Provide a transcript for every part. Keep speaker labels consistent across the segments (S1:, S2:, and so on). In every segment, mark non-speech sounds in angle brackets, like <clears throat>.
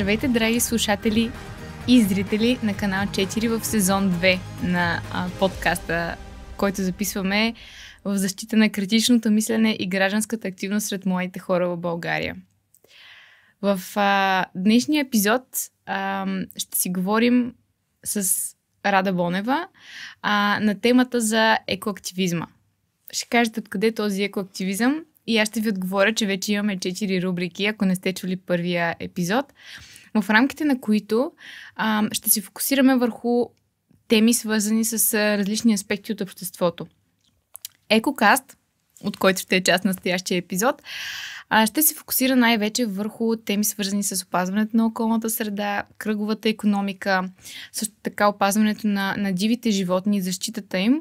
S1: Здравейте, драги слушатели и зрители на канал 4 в сезон 2 на а, подкаста, който записваме в защита на критичното мислене и гражданската активност сред младите хора в България. В а, днешния епизод а, ще си говорим с Рада Бонева а, на темата за екоактивизма. Ще кажете откъде е този екоактивизъм и аз ще ви отговоря, че вече имаме 4 рубрики, ако не сте чули първия епизод в рамките на които а, ще се фокусираме върху теми, свързани с различни аспекти от обществото. Екокаст, от който ще е част на настоящия епизод, ще се фокусира най-вече върху теми, свързани с опазването на околната среда, кръговата економика, също така опазването на, на дивите животни, защитата им,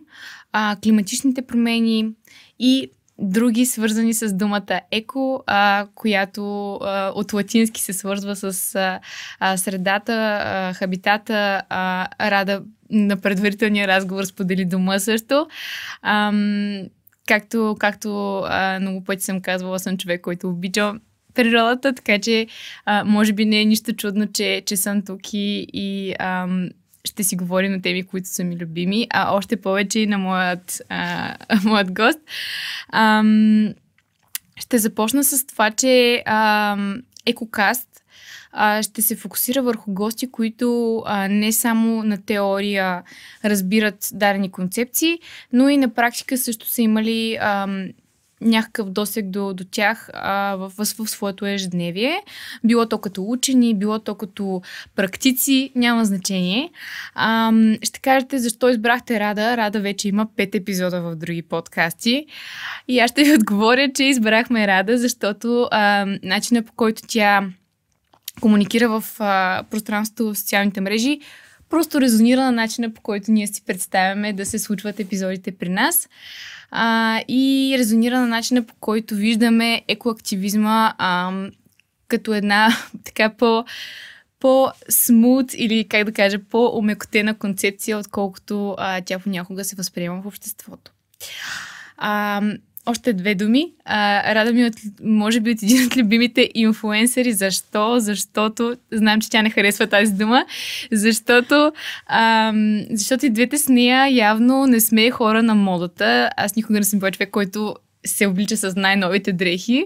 S1: а, климатичните промени и други свързани с думата еко, а, която а, от латински се свързва с а, а, средата, а, хабитата. А, Рада на предварителния разговор сподели дома също. Ам, както както а, много пъти съм казвала, съм човек, който обича природата, така че а, може би не е нищо чудно, че, че съм тук и, и ам, ще си говорим на теми, които са ми любими, а още повече и на моят, а, <laughs> моят гост. Ам, ще започна с това, че ам, Екокаст ще се фокусира върху гости, които а, не само на теория разбират дарени концепции, но и на практика също са имали ам, някакъв досек до, до тях а, в, в, в своето ежедневие. Било то като учени, било то като практици, няма значение. А, ще кажете защо избрахте Рада. Рада вече има пет епизода в други подкасти. И аз ще ви отговоря, че избрахме Рада, защото а, начина по който тя комуникира в а, пространството в социалните мрежи просто резонира на начина по който ние си представяме да се случват епизодите при нас а, и резонира на начина по който виждаме екоактивизма а, като една <laughs> така по по-смут или, как да кажа, по-омекотена концепция, отколкото а, тя понякога се възприема в обществото. А, още две думи. А, Рада ми от, може би от един от любимите инфуенсери. Защо? Защото, знам, че тя не харесва тази дума, защото, ам, защото и двете с нея явно не сме хора на модата. Аз никога не съм бил човек, който се облича с най-новите дрехи,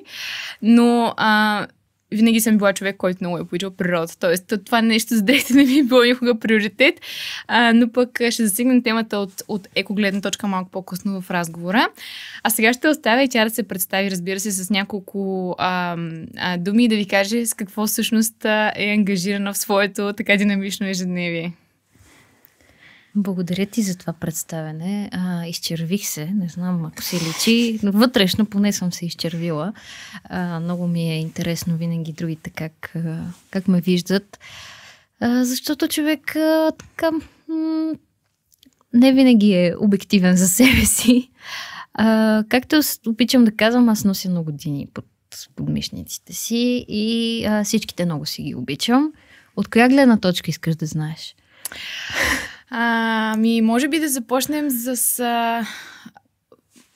S1: но а, винаги съм била човек, който много е обичал природа. Тоест, това нещо за дете не ми е било никога приоритет, а, но пък ще засегнем темата от, от екогледна точка малко по-късно в разговора. А сега ще оставя и тя да се представи, разбира се, с няколко а, а, думи и да ви каже с какво всъщност е ангажирана в своето така динамично ежедневие. Благодаря
S2: ти за това представене. А, изчервих се, не знам ако се личи, но вътрешно поне съм се изчервила. А, много ми е интересно винаги другите как, как ме виждат. А, защото човек а, така м- не винаги е обективен за себе си. А, както обичам да казвам, аз нося много години под подмишниците си и а, всичките много си ги обичам. От коя гледна точка искаш да знаеш?
S1: Ами, може би да започнем с а,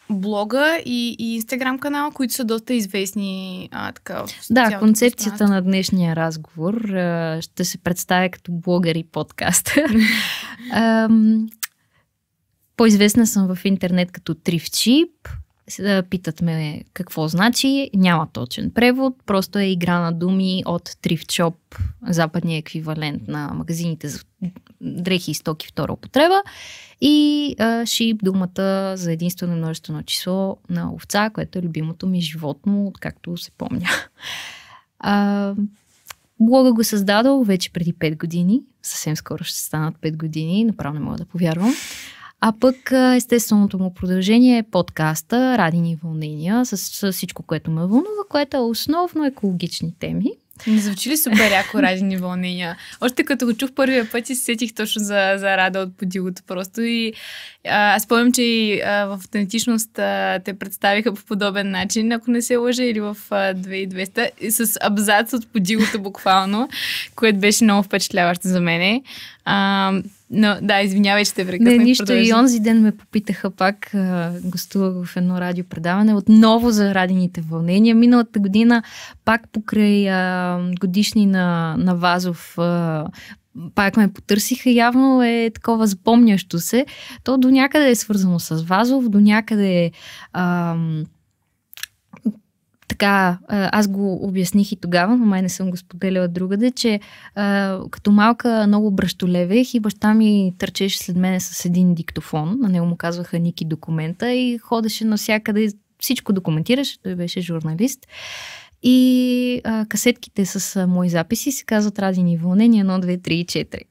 S1: блога и, и инстаграм канала, които са доста известни. А, така, да, концепцията на
S2: днешния разговор а, ще се представя като блогър и подкаст. <laughs> По-известна съм в интернет като Тривчип да питат ме какво значи. Няма точен превод, просто е игра на думи от Thrift Shop, западния еквивалент на магазините за дрехи и стоки втора употреба. И а, шип думата за единствено множествено число на овца, което е любимото ми животно, откакто се помня. А, блога го създадох вече преди 5 години. Съвсем скоро ще станат 5 години, направо не мога да повярвам. А пък естественото му продължение е подкаста Радини вълнения с, с всичко, което ме вълнува, което е основно екологични теми.
S1: Не звучи ли супер яко <laughs> радини вълнения? Още като го чух първия път и се сетих точно за, за Рада от подилото просто и а, аз помням, че и а, в автентичност а, те представиха по подобен начин, ако не се лъжа, или в а, 2200 и с абзац от подилото буквално, <laughs> което беше много впечатляващо за мене. А, но, да, извинявай, че те прекъснах. Не, нищо. Продължи. И онзи
S2: ден ме попитаха пак, гостувах в едно радиопредаване, отново за радените вълнения. Миналата година пак покрай а, годишни на, на Вазов а, пак ме потърсиха, явно е такова запомнящо се. То до някъде е свързано с Вазов, до някъде е... Ам, така, аз го обясних и тогава, но май не съм го споделяла другаде, че а, като малка много бръщолевех и баща ми търчеше след мене с един диктофон, на него му казваха Ники документа и ходеше навсякъде, всичко документираше, той беше журналист. И а, касетките с а, мои записи се казват Радини вълнения 1, 2, 3 и 4. <laughs> Окей,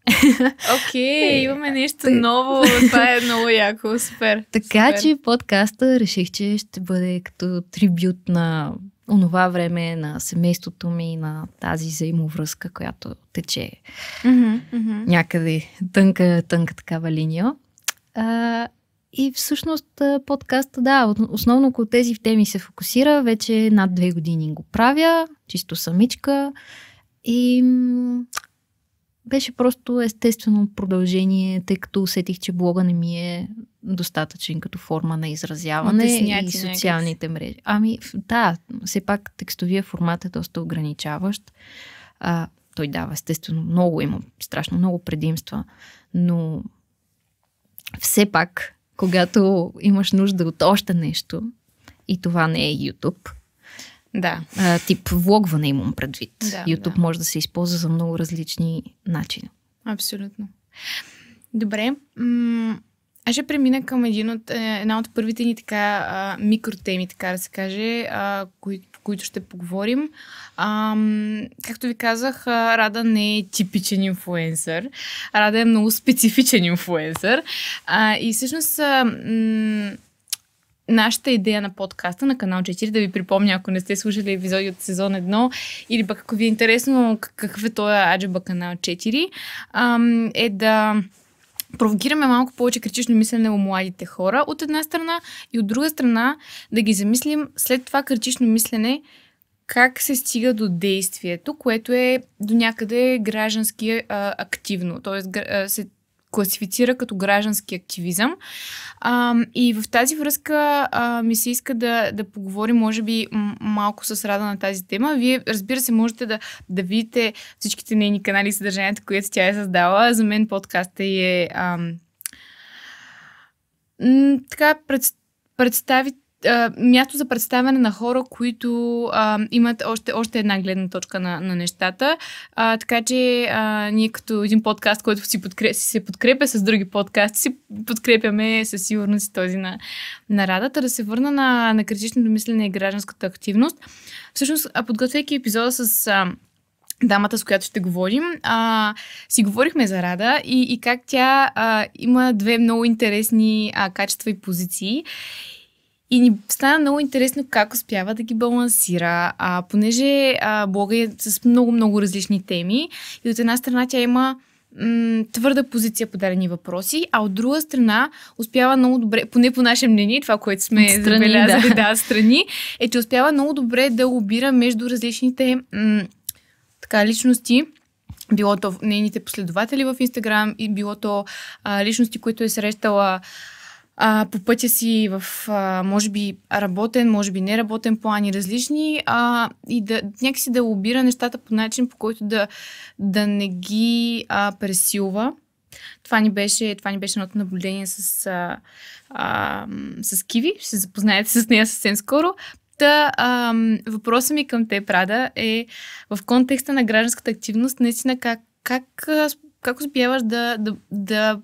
S1: okay, е, имаме нещо ново. Това е много яко. Супер. Така супер. че
S2: подкаста реших, че ще бъде като трибют на онова време на семейството ми, на тази взаимовръзка, която тече mm-hmm, mm-hmm. някъде тънка, тънка такава линия. А, и всъщност подкаста, да, основно около тези теми се фокусира. Вече над две години го правя, чисто самичка. И беше просто естествено продължение, тъй като усетих, че блога не ми е достатъчен като форма на изразяване и социалните някакъв. мрежи. Ами да, все пак текстовия формат е доста ограничаващ. А, той дава естествено много, има страшно много предимства, но все пак, когато имаш нужда от още нещо, и това не е YouTube, да. а, тип влогване имам предвид. Да, YouTube да. може да се използва за много различни начини.
S1: Абсолютно. Добре. М- аз ще премина към един от, е, една от първите ни така а, микротеми, така да се каже, а, кои, които ще поговорим. А, както ви казах, Рада не е типичен инфуенсър. Рада е много специфичен инфуенсър. А, и всъщност а, м- нашата идея на подкаста на канал 4, да ви припомня, ако не сте слушали епизоди от сезон 1 или пък ако ви е интересно какъв е този Аджаба канал 4, е да провокираме малко повече критично мислене у младите хора от една страна и от друга страна да ги замислим след това критично мислене как се стига до действието, което е до някъде граждански активно, т.е. се класифицира като граждански активизъм. А, и в тази връзка а, ми се иска да, да поговорим, може би, малко с Рада на тази тема. Вие, разбира се, можете да, да видите всичките нейни канали и съдържанията, които тя е създала. За мен подкаста е ам, така, представите а, място за представяне на хора, които а, имат още, още една гледна точка на, на нещата. А, така че а, ние като един подкаст, който си, подкреп, си се подкрепя с други подкасти, си подкрепяме със сигурност този на, на Радата. Да се върна на, на критичното мислене и гражданската активност. Всъщност, подготвяйки епизода с... А, дамата, с която ще говорим, а, си говорихме за Рада и, и как тя а, има две много интересни а, качества и позиции. И ни стана много интересно как успява да ги балансира, а, понеже а, блога е с много-много различни теми и от една страна тя има м- твърда позиция по дадени въпроси, а от друга страна успява много добре, поне по наше мнение, това, което сме забелязали, да. да, страни, е, че успява много добре да лобира между различните м- така, личности, било то нейните последователи в Инстаграм и било то а, личности, които е срещала а, по пътя си в, а, може би, работен, може би неработен плани различни а, и да някакси да лобира нещата по начин, по който да, да не ги а, пресилва. Това ни беше, това ни беше едното наблюдение с, а, а, с Киви. Ще се запознаете с нея съвсем скоро. Та, а, въпросът ми към те, Прада, е в контекста на гражданската активност, наистина как, как, как успяваш да, да, да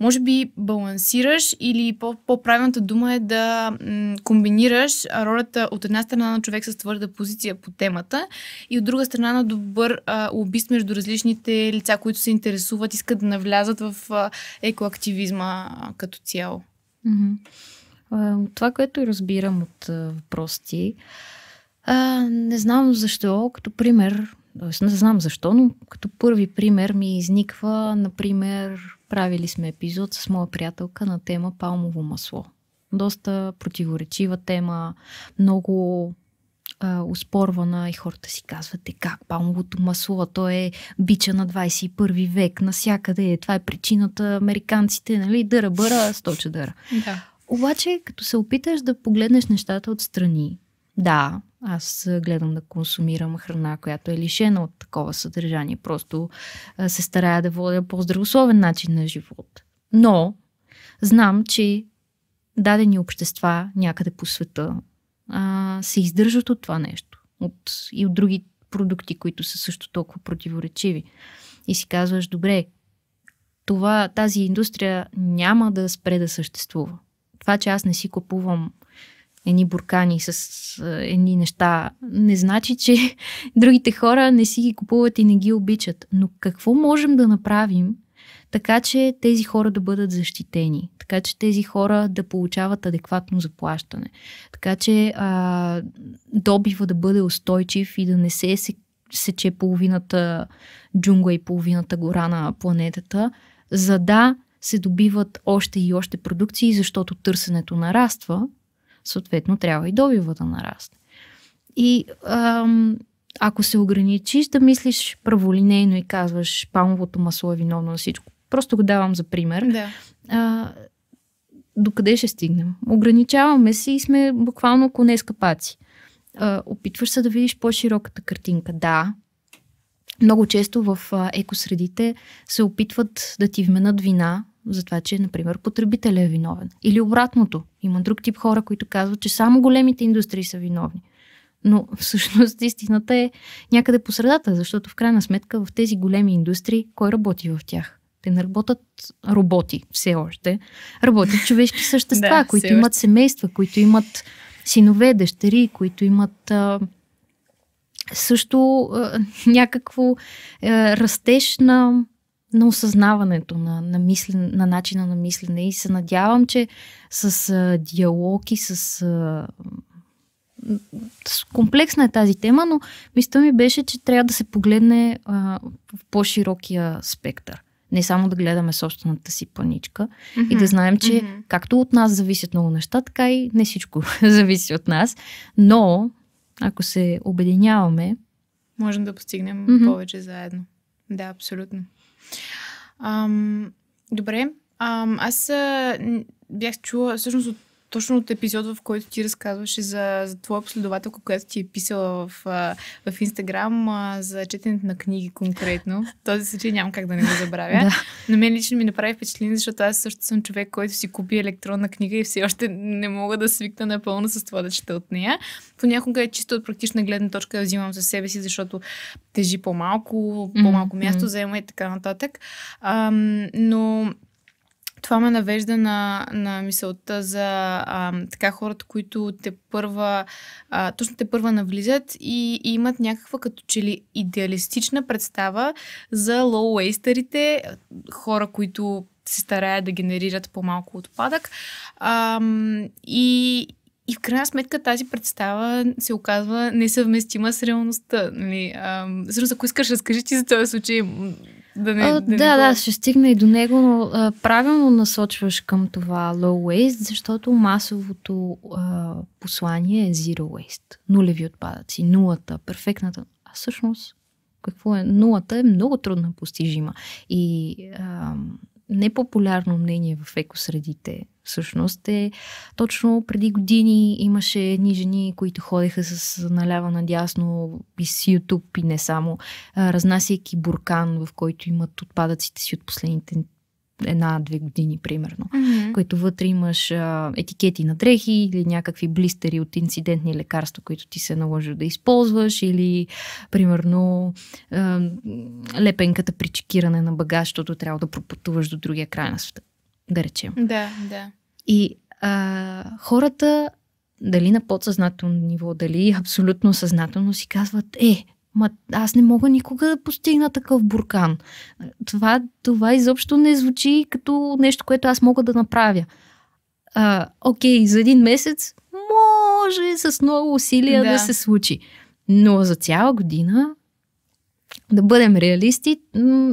S1: може би балансираш или по-правилната дума е да м- комбинираш ролята от една страна на човек с твърда позиция по темата и от друга страна на добър лобист между различните лица, които се интересуват, искат да навлязат в а, екоактивизма а, като цяло.
S2: Mm-hmm. това, което разбирам от въпроси. не знам защо, като пример, не знам защо, но като първи пример ми изниква, например, Правили сме епизод с моя приятелка на тема палмово масло. Доста противоречива тема, много а, успорвана и хората си казват, е как палмовото масло, то е бича на 21 век, насякъде е, това е причината американците, нали, дъра бъра, сточа дъра. Да. Обаче, като се опиташ да погледнеш нещата отстрани, да, аз гледам да консумирам храна, която е лишена от такова съдържание. Просто се старая да водя по-здравословен начин на живот. Но знам, че дадени общества някъде по света а, се издържат от това нещо. От, и от други продукти, които са също толкова противоречиви. И си казваш, добре, това, тази индустрия няма да спре да съществува. Това, че аз не си купувам едни буркани с едни неща, не значи, че <laughs> другите хора не си ги купуват и не ги обичат. Но какво можем да направим, така че тези хора да бъдат защитени, така че тези хора да получават адекватно заплащане, така че а, добива да бъде устойчив и да не се сече половината джунгла и половината гора на планетата, за да се добиват още и още продукции, защото търсенето нараства съответно трябва и добива да нарасне. И ам, ако се ограничиш да мислиш праволинейно и казваш палмовото масло е виновно на всичко, просто го давам за пример, да. а, докъде ще стигнем? Ограничаваме се и сме буквално коне с капаци. А, опитваш се да видиш по-широката картинка. Да, много често в екосредите се опитват да ти вменят вина за това, че, например, потребителя е виновен. Или обратното. Има друг тип хора, които казват, че само големите индустрии са виновни. Но <laughs> всъщност истината е някъде по средата, защото в крайна сметка в тези големи индустрии кой работи в тях? Те не работят роботи все още. Работят човешки <laughs> същества, да, които имат семейства, които имат синове, дъщери, които имат а, също а, <laughs> някакво а, е, растеж на на осъзнаването, на, на, мислен, на начина на мислене. И се надявам, че с а, диалог и с. А, комплексна е тази тема, но мисля ми беше, че трябва да се погледне а, в по-широкия спектър. Не само да гледаме собствената си паничка mm-hmm. и да знаем, че mm-hmm. както от нас зависят много неща, така и не всичко <laughs> зависи от нас. Но, ако се обединяваме.
S1: Можем да постигнем mm-hmm. повече заедно. Да, абсолютно. Ам, добре. Ам, аз бях чула, всъщност от точно от епизод, в който ти разказваше за, за твоя последователка, която ти е писала в, в Инстаграм за четенето на книги конкретно. В този случай нямам как да не го забравя. да. Но мен лично ми направи впечатление, защото аз също съм човек, който си купи електронна книга и все още не мога да свикна напълно с това да чета от нея. Понякога е чисто от практична гледна точка да взимам за себе си, защото тежи по-малко, по-малко mm-hmm. място заема и така нататък. Ам, но това ме навежда на, на мисълта за а, така хората, които те първа, а, точно те първа навлизат и, и имат някаква като че ли идеалистична представа за лоу хора, които се стараят да генерират по-малко отпадък. А, и, и в крайна сметка тази представа се оказва несъвместима с реалността. Нали? А, ако искаш, разкажи ти за този случай да, не, а, да, да, да, ще
S2: стигна и до него, но а, правилно насочваш към това low waste, защото масовото а, послание е zero waste. Нулеви отпадъци, нулата, перфектната. А всъщност, какво е? Нулата е много трудно постижима. И... А, непопулярно мнение в екосредите, всъщност е точно преди години имаше едни жени, които ходеха с налява надясно и с YouTube и не само, разнасяйки буркан, в който имат отпадъците си от последните една-две години, примерно, mm-hmm. които вътре имаш а, етикети на дрехи или някакви блистери от инцидентни лекарства, които ти се е наложи да използваш, или, примерно, а, лепенката при чекиране на багаж, защото трябва да пропътуваш до другия край на света, да речем.
S1: Да, да.
S2: И а, хората дали на подсъзнателно ниво, дали абсолютно съзнателно си казват, е, Ма аз не мога никога да постигна такъв буркан. Това, това изобщо не звучи като нещо, което аз мога да направя. А, окей, за един месец може с много усилия да, да се случи. Но за цяла година, да бъдем реалисти,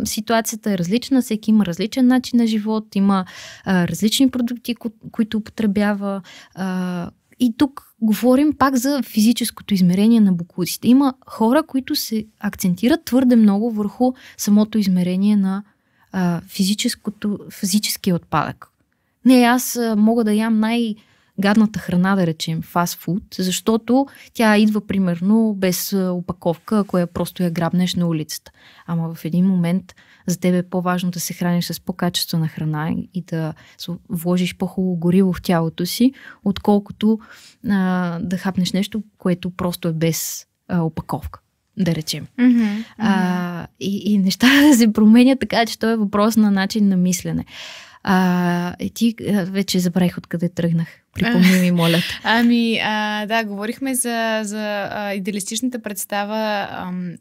S2: ситуацията е различна, всеки има различен начин на живот, има а, различни продукти, ко- които употребява, а, и тук говорим пак за физическото измерение на буклуците. Има хора, които се акцентират твърде много върху самото измерение на а, физическото, физическия отпадък. Не, аз а, мога да ям най- гадната храна, да речем, фастфуд, защото тя идва примерно без опаковка, ако я просто я грабнеш на улицата. Ама в един момент за тебе е по-важно да се храниш с по-качествена храна и да вложиш по-хубаво гориво в тялото си, отколкото а, да хапнеш нещо, което просто е без а, опаковка да речем. Mm-hmm. А, и, и да <laughs> се променят така, че то е въпрос на начин на мислене. А, и е, ти вече забравих откъде тръгнах. Припомни
S1: ми, <laughs> моля. Ами, а, да, говорихме за, за а, идеалистичната представа ам,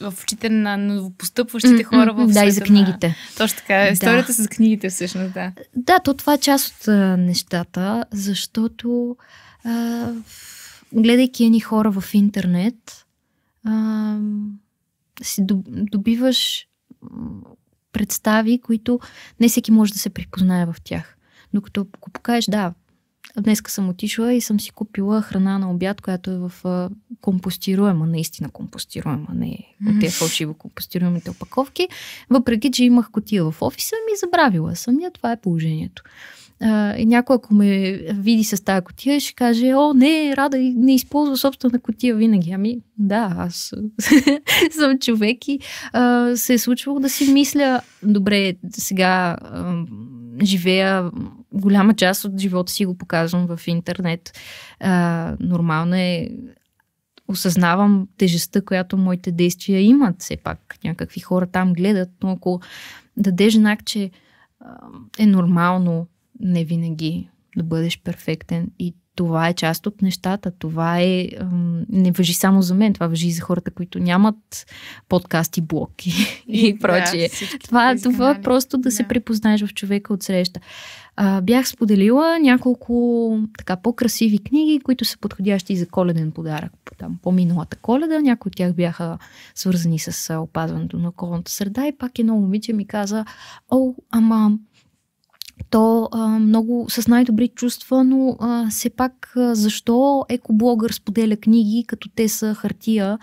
S1: в очите на новопостъпващите хора в света. Да, и за книгите. На... Точно така. Да. Историята с книгите, всъщност, да.
S2: Да, то това е част от а, нещата, защото а, гледайки едни хора в интернет, а, си добиваш представи, които не всеки може да се припознае в тях. Докато ако покажеш, да, днеска съм отишла и съм си купила храна на обяд, която е в компостируема, наистина компостируема, не от тези фалшиво компостируемите опаковки. Въпреки, че имах котия в офиса ми, забравила съм я, това е положението. и някой, ако ме види с тази котия, ще каже, о, не, Рада не използва собствена котия винаги. Ами, да, аз <laughs> съм човек и а, се е случвало да си мисля, добре, сега а, живея голяма част от живота си го показвам в интернет. А, нормално е осъзнавам тежестта, която моите действия имат. Все пак някакви хора там гледат, но ако дадеш знак, че е нормално не винаги да бъдеш перфектен и това е част от нещата. Това е, не въжи само за мен, това въжи и за хората, които нямат подкасти, блоки и, <laughs> и прочие. Да, това, това е просто да, да се препознаеш в човека от среща а, бях споделила няколко така по-красиви книги, които са подходящи за коледен подарък. Там, по-миналата коледа, някои от тях бяха свързани с опазването на околната среда и пак едно момиче ми каза, о, ама то а, много с най-добри чувства, но а, все пак а, защо екоблогър споделя книги, като те са хартия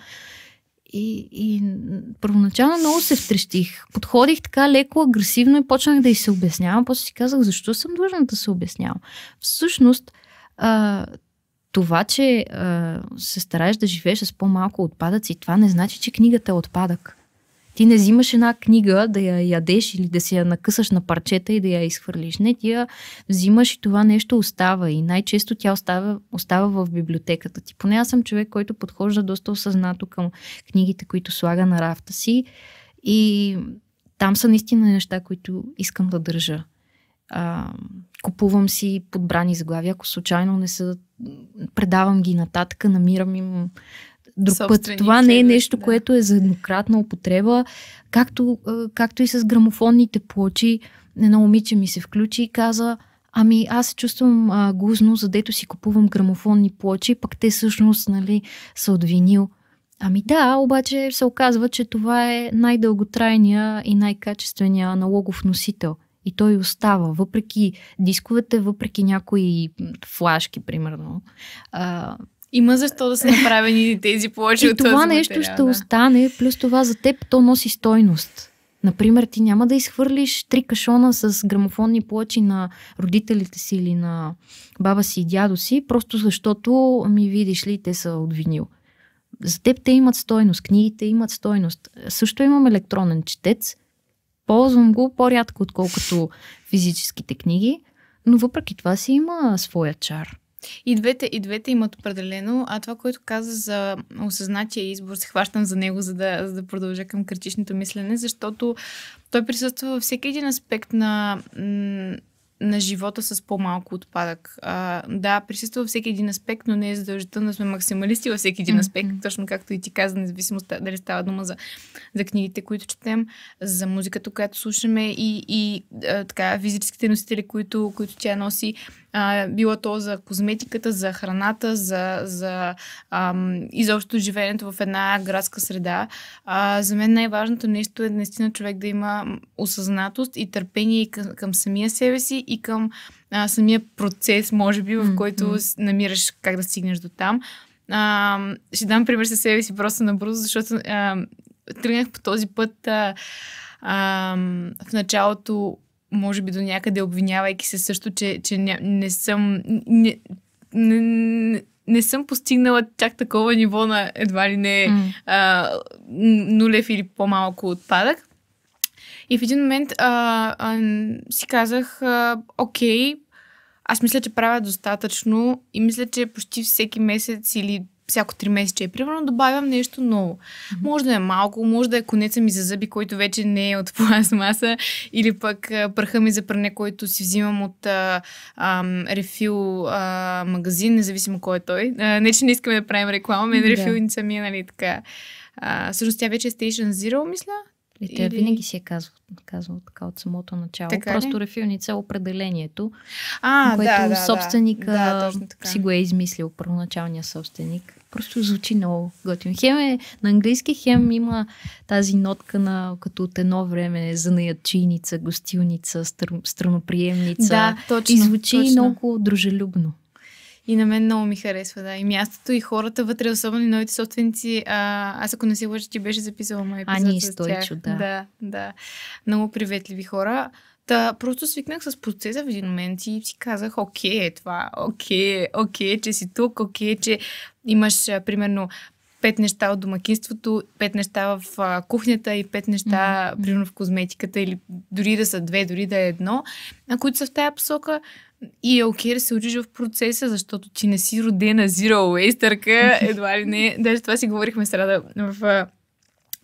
S2: и, и първоначално много се втрещих. Подходих така леко агресивно и почнах да й се обяснявам. После си казах, защо съм длъжна да се обяснявам. Всъщност, а, това, че а, се стараеш да живееш с по-малко отпадъци, това не значи, че книгата е отпадък. Ти не взимаш една книга да я ядеш или да си я накъсаш на парчета и да я изхвърлиш. Не, ти я взимаш и това нещо остава. И най-често тя остава, остава в библиотеката ти. Поне аз съм човек, който подхожда доста осъзнато към книгите, които слага на рафта си. И там са наистина неща, които искам да държа. А, купувам си подбрани заглавия, ако случайно не са, предавам ги нататък, намирам им друг път. Това не е нещо, да. което е за еднократна употреба, както, както и с грамофонните плочи. Едно момиче ми се включи и каза, Ами аз се чувствам а, гузно, задето си купувам грамофонни плочи, пък те всъщност нали, са от винил. Ами да, обаче се оказва, че това е най-дълготрайния и най-качествения аналогов носител. И той остава, въпреки дисковете, въпреки някои флашки, примерно. А, има защо да са направени <laughs> тези повече и от това този нещо материал, ще да. остане, плюс това за теб то носи стойност. Например, ти няма да изхвърлиш три кашона с грамофонни плочи на родителите си или на баба си и дядо си, просто защото ми видиш ли те са от винил. За теб те имат стойност, книгите имат стойност. Също имам електронен четец, ползвам го по-рядко, отколкото физическите книги, но въпреки това си има своя чар.
S1: И двете, и двете имат определено. А това, което каза за осъзнатия избор, се хващам за него, за да, за да продължа към критичното мислене, защото той присъства във всеки един аспект на на живота с по-малко отпадък. А, да, присъства във всеки един аспект, но не е задължително да сме максималисти във всеки един аспект, mm-hmm. точно както и ти каза, независимо дали става дума за, за книгите, които четем, за музиката, която слушаме и, и а, така, физическите носители, които, които тя носи а, било то за козметиката, за храната, за, за ам, изобщо живеенето в една градска среда. А, за мен най-важното нещо е наистина човек да има осъзнатост и търпение към, към самия себе си и към а, самия процес, може би, в който mm-hmm. намираш как да стигнеш до там. А, ще дам пример със себе си просто набързо, защото а, тръгнах по този път а, а, в началото може би до някъде обвинявайки се също, че, че не, не съм. Не, не, не, не съм постигнала чак такова ниво на едва ли не mm. а, нулев или по-малко отпадък. И в един момент а, а, си казах, а, окей, аз мисля, че правя достатъчно и мисля, че почти всеки месец или всяко три месече, е примерно, добавям нещо ново. Mm-hmm. Може да е малко, може да е конеца ми за зъби, който вече не е от <laughs> пластмаса, или пък пръха ми за пране, който си взимам от а, а, рефил а, магазин, независимо кой е той. А, не, че не искаме да правим реклама, мен не рефилница ми е, нали, така. А, всъщност тя вече е Station Zero, мисля.
S2: И Или... винаги си е казвал, казвал така от самото начало. Така Просто
S1: рефилница е определението,
S2: а, което да, да, собственика да, да, си го е измислил, първоначалния собственик. Просто звучи много готино. Хем е на английски, хем има тази нотка на като от едно време занаячийница, гостилница, стр... страноприемница. Да, точно. И звучи точно. много дружелюбно.
S1: И на мен много ми харесва, да. И мястото, и хората вътре, особено и новите собственици. А, аз ако не си лъжа, ти беше записала май епизод Ани с тях. да. Да, да. Много приветливи хора. Та, просто свикнах с процеса в един момент и си казах, окей, е това, окей, окей, че си тук, окей, че имаш, примерно, пет неща от домакинството, пет неща в а, кухнята и пет неща, mm-hmm. примерно в козметиката, или дори да са две, дори да е едно, На които са в тая посока. И е окей да се учиш в процеса, защото ти не си родена zero waste <laughs> едва ли не. Даже това си говорихме с Рада в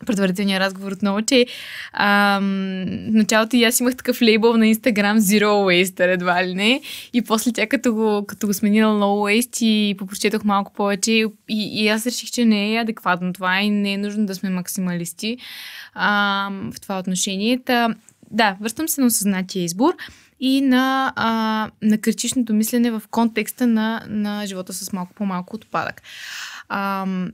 S1: предварителния разговор отново, че ам, в началото и аз имах такъв лейбъл на Instagram Zero Waste, едва ли не. И после тя като го, като го смени на Low Waste и попрочетох малко повече и, и аз реших, че не е адекватно това и не е нужно да сме максималисти ам, в това отношение. Та, да, връщам се на осъзнатия избор и на, а, на критичното мислене в контекста на, на живота с малко по-малко отпадък. Ам,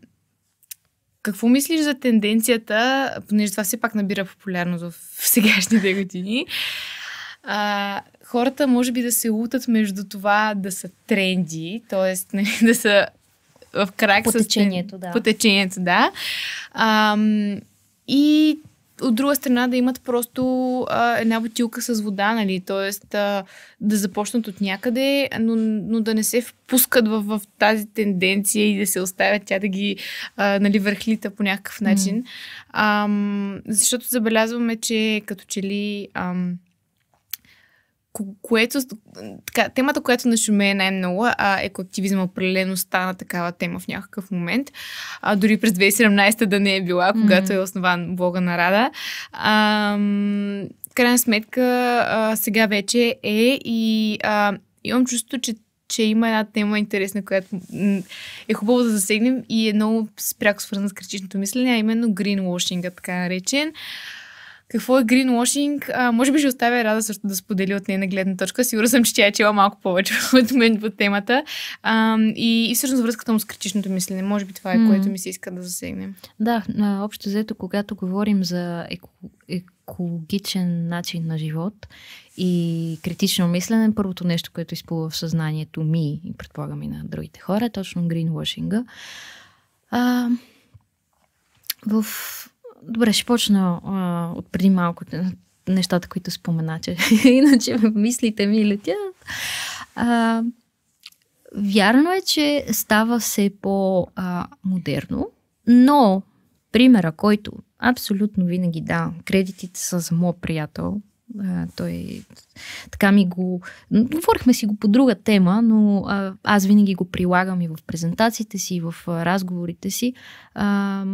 S1: какво мислиш за тенденцията, понеже това все пак набира популярност в <laughs> сегашните години, а, хората може би да се лутат между това да са тренди, т.е. Нали, <laughs> да са в крак по с... да. По течението, да. А, и от друга страна да имат просто а, една бутилка с вода, нали, т.е. да започнат от някъде, но, но да не се впускат в, в тази тенденция и да се оставят тя да ги а, нали, върхлита по някакъв начин. Mm. Ам, защото забелязваме, че като че ли... Ам, което, така, темата, която нашуме е най-много, а екоактивизма определено стана такава тема в някакъв момент. А, дори през 2017 да не е била, когато mm-hmm. е основан блога на Рада. А, крайна сметка, а, сега вече е и а, имам чувството, че че има една тема интересна, която е хубаво да засегнем и е много спряко свързана с критичното мислене, а именно гринвошинга, така наречен. Какво е гринвошинг? А, може би ще оставя Рада също да сподели от нея гледна точка. Сигурна съм, че тя е чела малко повече <laughs> от мен по темата. А, и, и всъщност връзката му с критичното мислене. Може би това е, mm. което ми се иска да засегнем.
S2: Да, на общо взето, когато говорим за еко, екологичен начин на живот и критично мислене, първото нещо, което изплува в съзнанието ми и предполагам и на другите хора, е точно гринвошинга. А, в Добре, ще почна а, от преди малко нещата, които спомена, че <laughs> иначе мислите ми летят. А, вярно е, че става все по-модерно, но примера, който абсолютно винаги да, кредитите са за моят приятел, а, той така ми го... Говорихме си го по друга тема, но а, аз винаги го прилагам и в презентациите си, и в а, разговорите си. А,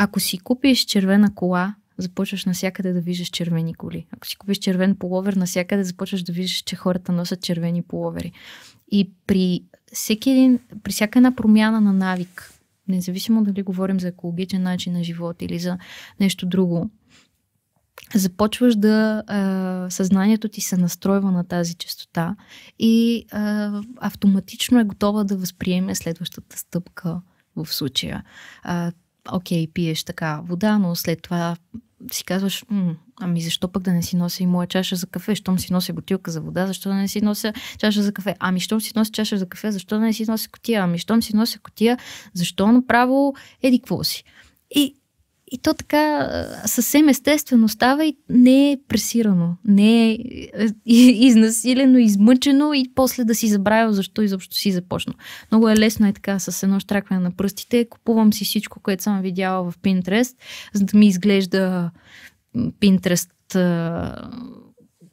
S2: ако си купиш червена кола, започваш навсякъде да виждаш червени коли. Ако си купиш червен половер, навсякъде започваш да виждаш, че хората носят червени половери. И при, всеки един, при всяка една промяна на навик, независимо дали говорим за екологичен начин на живот или за нещо друго, започваш да а, съзнанието ти се настройва на тази частота и а, автоматично е готова да възприеме следващата стъпка в случая. А, окей, okay, пиеш така вода, но след това си казваш, ами защо пък да не си нося и моя чаша за кафе? Щом си нося бутилка за вода, защо да не си нося чаша за кафе? Ами щом си нося чаша за кафе, защо да не си нося котия? Ами щом си нося котия, защо направо еди какво си? И и то така съвсем естествено става и не е пресирано, не е, е изнасилено, измъчено и после да си забравя, защо изобщо си започна. Много е лесно е така с едно штракване на пръстите. Купувам си всичко, което съм видяла в Pinterest, за да ми изглежда Pinterest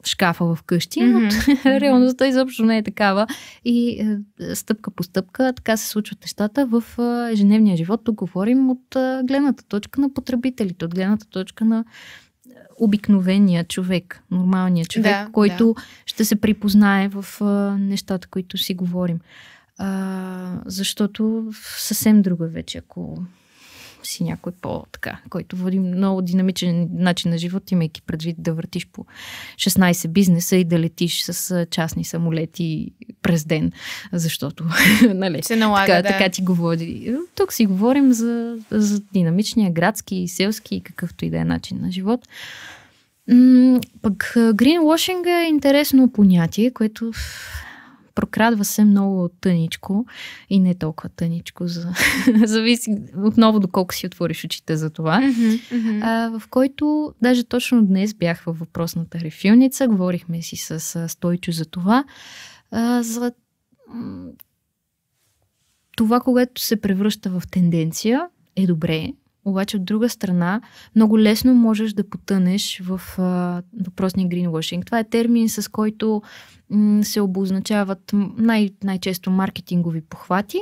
S2: шкафа в къщи, mm-hmm. но <laughs> реалността изобщо не е такава. И е, стъпка по стъпка така се случват нещата в е, ежедневния живот. Тук говорим от е, гледната точка на потребителите, от гледната точка на е, обикновения човек, нормалния човек, да, който да. ще се припознае в е, нещата, които си говорим. А, защото съвсем друго е вече, ако си някой по-така, който води много динамичен начин на живот, имайки предвид да въртиш по 16 бизнеса и да летиш с частни самолети през ден, защото <laughs>
S1: нали, се налага, така, да. така ти
S2: говори. Тук си говорим за, за динамичния градски, селски и какъвто и да е начин на живот. Пък гринвошинг е интересно понятие, което прокрадва се много тъничко и не толкова тъничко, за... <laughs> зависи отново доколко си отвориш очите за това, mm-hmm, mm-hmm. А, в който даже точно днес бях във въпросната рефилница, говорихме си с, с Стойчо за това, а, за това, когато се превръща в тенденция, е добре, обаче от друга страна, много лесно можеш да потънеш в а, въпросния greenwashing. Това е термин, с който м- се обозначават най- най-често маркетингови похвати,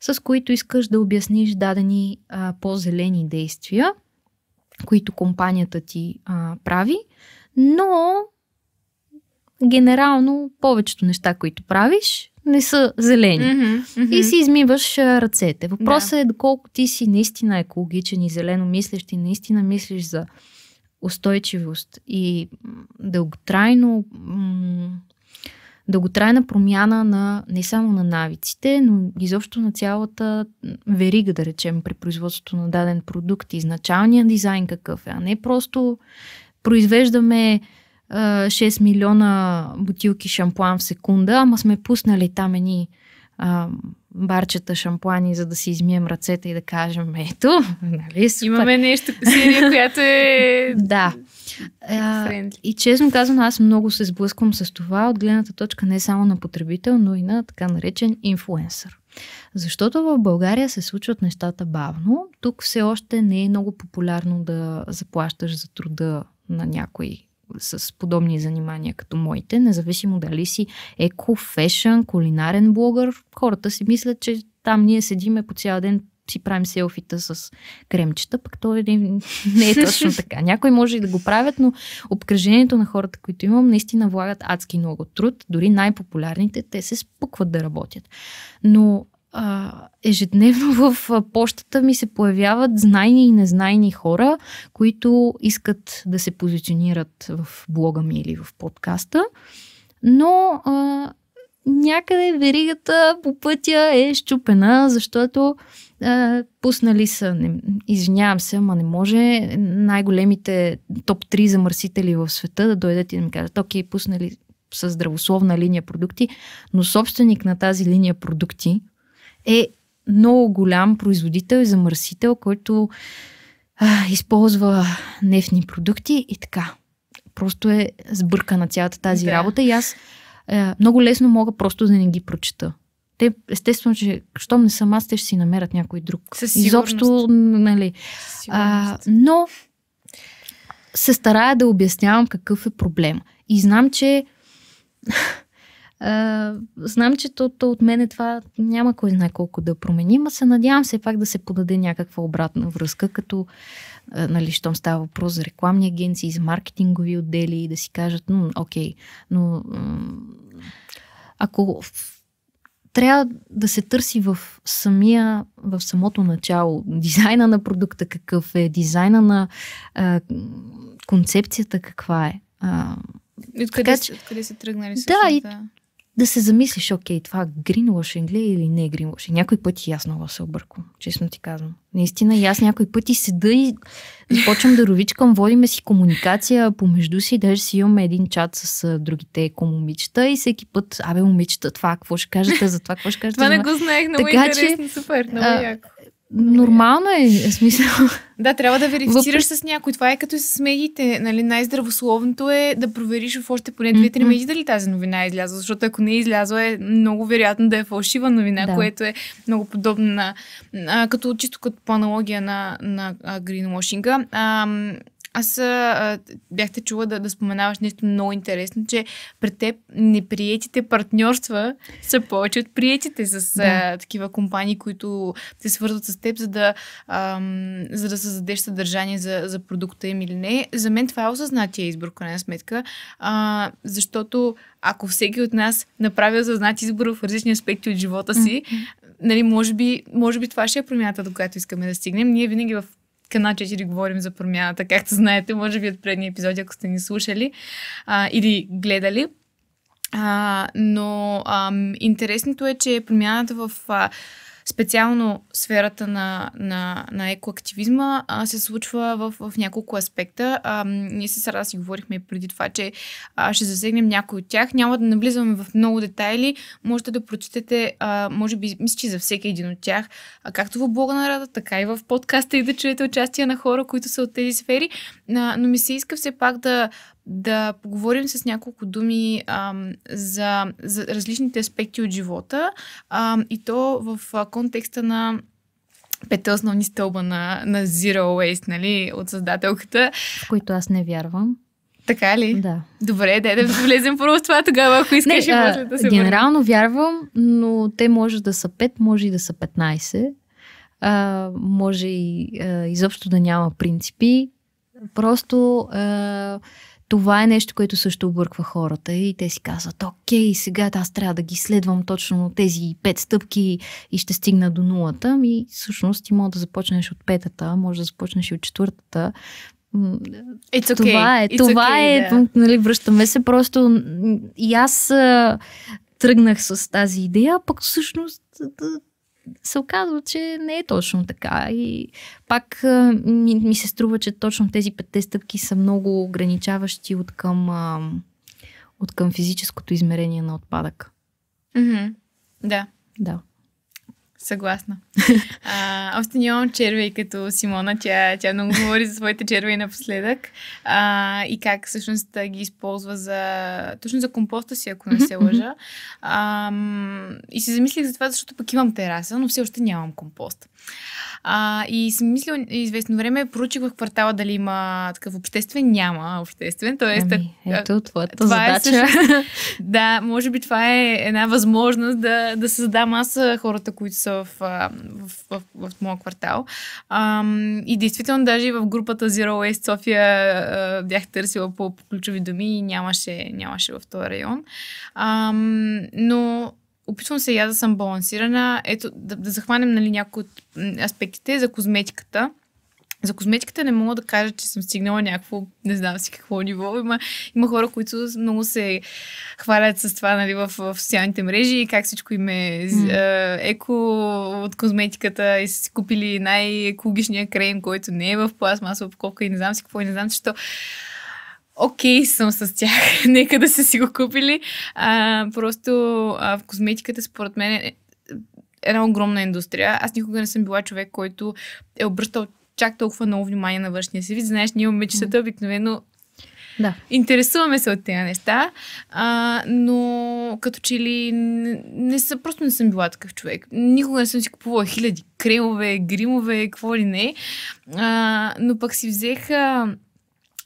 S2: с които искаш да обясниш дадени а, по-зелени действия, които компанията ти а, прави, но генерално повечето неща, които правиш, не са зелени. Mm-hmm, mm-hmm. И си измиваш а, ръцете. Въпросът да. е доколко ти си наистина екологичен и зелено мислещ и наистина мислиш за устойчивост и дълготрайно дълготрайна промяна на не само на навиците, но изобщо на цялата верига, да речем, при производството на даден продукт, изначалния дизайн какъв е, а не просто произвеждаме 6 милиона бутилки шампуан в секунда, ама сме пуснали там едни а, барчета шампуани, за да си измием ръцете и да кажем, ето, <laughs> нали? Супер.
S1: Имаме нещо, серия,
S2: която е... <laughs> да. А, и честно казвам, аз много се сблъсквам с това от гледната точка не само на потребител, но и на така наречен инфуенсър. Защото в България се случват нещата бавно. Тук все още не е много популярно да заплащаш за труда на някой с подобни занимания като моите, независимо дали си еко, фешън, кулинарен блогър, хората си мислят, че там ние седиме по цял ден си правим селфита с кремчета, пък то не, <laughs> не е точно така. Някой може и да го правят, но обкръжението на хората, които имам, наистина влагат адски много труд. Дори най-популярните, те се спукват да работят. Но а, ежедневно в почтата ми се появяват знайни и незнайни хора, които искат да се позиционират в блога ми или в подкаста, но а, някъде веригата по пътя е щупена, защото а, пуснали са, не, извинявам се, ама не може най-големите топ-3 замърсители в света да дойдат и да ми кажат, окей, пуснали с здравословна линия продукти, но собственик на тази линия продукти е много голям производител и замърсител, който а, използва нефтни продукти и така. Просто е сбърка на цялата тази да. работа и аз а, е, много лесно мога просто да не ги прочета. Те, естествено, че щом не съм аз, те ще си намерят някой друг. Със сигурност. Изобщо, нали. а, но се старая да обяснявам какъв е проблем. И знам, че а, знам, че от, от мене това няма кой знае колко да промени, но се надявам все пак да се подаде някаква обратна връзка, като, а, нали, щом става въпрос за рекламни агенции, за маркетингови отдели и да си кажат, ну, окей, но ако трябва да се търси в самия, в самото начало, дизайна на продукта какъв е, дизайна на а, концепцията каква е. А,
S1: и откъде, така, че... откъде са тръгнали? Да, и да
S2: да се замислиш, окей, това гринвошинг ли или не е гринвошинг. Някой и аз много се обърквам, честно ти казвам. Наистина, и аз някой път и седа и започвам да ровичкам, водиме си комуникация помежду си, даже си имаме един чат с другите екомомичета. и всеки път, абе момичета, това какво ще кажете, за това какво ще кажете. това не го знаех, много така, интересно, че,
S1: супер, много а, яко.
S2: Нормално е, в е смисъл.
S1: Да, трябва да верифицираш Въпреки... с някой. Това е като и с медиите. Нали? Най-здравословното е да провериш в още поне две-три mm-hmm. медии дали тази новина е излязла, защото ако не е излязла, е много вероятно да е фалшива новина, да. което е много подобно на... А, като чисто като по аналогия на, на а, гринвошинга. А, аз а, бяхте чула да, да споменаваш нещо много интересно, че пред теб неприетите партньорства са повече от приетите с да. а, такива компании, които се свързват с теб, за да, ам, за да създадеш съдържание за, за продукта им или не. За мен това е осъзнатия избор, крайна сметка, а, защото ако всеки от нас направи осъзнат избор в различни аспекти от живота си, нали, може, би, може би това ще е промяната, до която искаме да стигнем. Ние винаги в Кана 4 говорим за промяната, както знаете, може би от предния епизод, ако сте ни слушали а, или гледали. А, но а, интересното е, че промяната в а, специално сферата на, на, на екоактивизма а, се случва в, в няколко аспекта. А, ние с Рада си говорихме преди това, че а, ще засегнем някои от тях. Няма да навлизаме в много детайли. Можете да прочетете, а, може би, мисля, че за всеки един от тях, а, както в блога на Рада, така и в подкаста и да чуете участие на хора, които са от тези сфери. А, но ми се иска все пак да да поговорим с няколко думи ам, за, за различните аспекти от живота ам, и то в а, контекста на петте основни стълба на, на Zero Waste, нали, от създателката. В които аз не вярвам. Така ли? Да. Добре, дай да влезем първо в това
S2: тогава, ако искаш не, и после да се Генерално върне. вярвам, но те може да са 5, може и да са 15. А, може и а, изобщо да няма принципи. Просто а, това е нещо, което също обърква хората и те си казват, окей, сега аз трябва да ги следвам точно тези пет стъпки и ще стигна до нулата. И ами, всъщност ти може да започнеш от петата, може да започнеш и от четвъртата. It's okay. Това е, It's това okay, е, да. нали, връщаме се просто и аз тръгнах с тази идея, пък всъщност се оказва, че не е точно така. И пак ми, ми се струва, че точно тези петте стъпки са много ограничаващи от към, от към физическото измерение на отпадък.
S1: Mm-hmm. Да. Да. Съгласна. А, още нямам червей като Симона. Тя, тя много говори за своите червей напоследък. А, и как всъщност ги използва за... Точно за компоста си, ако не се лъжа. А, и си замислих за това, защото пък имам тераса, но все още нямам компост. А, и съм мислила известно време, проучих в квартала дали има такъв обществен. Няма обществен. Тоест, ами, ето
S2: твоята това е задача. Е също,
S1: <laughs> да, може би това е една възможност да, да създам аз хората, които са в, в, в, в, в моя квартал. А, и действително, даже и в групата Zero Waste София бях търсила по, ключови думи и нямаше, нямаше в този район. А, но опитвам се и аз да съм балансирана. Ето, да, да захванем нали, някои от аспектите за козметиката. За козметиката не мога да кажа, че съм стигнала някакво, не знам си какво ниво. Има, има хора, които много се хвалят с това нали, в, в социалните мрежи и как всичко им е mm. еко от козметиката и са си купили най-екологичния крем, който не е в пластмасова упаковка и не знам си какво и не знам защо окей okay, съм с тях, <laughs> нека да са си го купили. А, просто а, в козметиката, според мен, е една огромна индустрия. Аз никога не съм била човек, който е обръщал чак толкова много внимание на външния си вид. Знаеш, ние момичетата mm-hmm. обикновено да. Интересуваме се от тези неща, а, но като че ли не, не са, просто не съм била такъв човек. Никога не съм си купувала хиляди кремове, гримове, какво ли не. А, но пък си взеха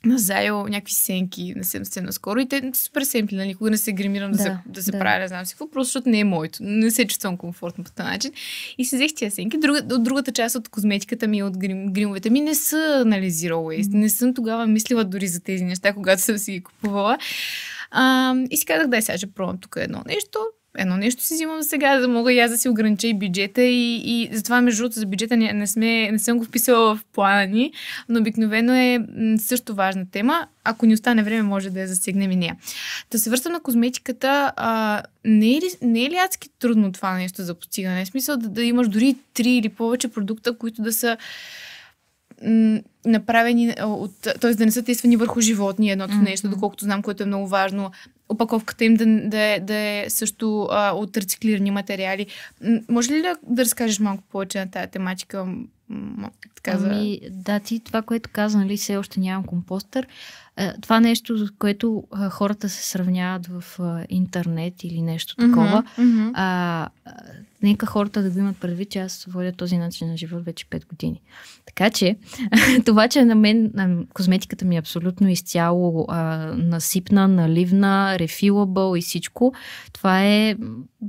S1: на заел някакви сенки, не съм се наскоро и те супер семпли, нали? Никога не се гримирам да, да се, да се да. правя, не знам си какво, просто защото не е моето. Не се чувствам комфортно по този начин. И си взех тия сенки. Друга, от другата част от козметиката ми, от грим, гримовете ми не са анализирала, Mm-hmm. Не съм тогава мислила дори за тези неща, когато съм си ги купувала. А, и си казах, дай сега ще пробвам тук едно нещо едно нещо си взимам сега, за да мога и аз да си огранича и бюджета. И, и затова, между другото, за бюджета не, не, сме, не съм го вписала в плана ни, но обикновено е също важна тема. Ако ни остане време, може да я засегнем и нея. Да се връщам на козметиката. А, не, е ли, не е ли адски трудно това нещо за постигане? В смисъл да, да имаш дори три или повече продукта, които да са направени от... Тоест да не са тествани върху животни едното mm-hmm. нещо, доколкото знам, което е много важно опаковката им да, да, е, да е също а, от рециклирани материали. Може ли да, да разкажеш малко повече на тази тематика? Каза... ами, да, ти това, което каза, нали, все още
S2: нямам компостър. Е, това нещо, което хората се сравняват в интернет или нещо такова, mm-hmm, mm-hmm. А, нека хората да го имат предвид, че аз водя този начин на живот вече 5 години. Така че, <laughs> това, че на мен на козметиката ми е абсолютно изцяло а, насипна, наливна, рефилабъл и всичко, това е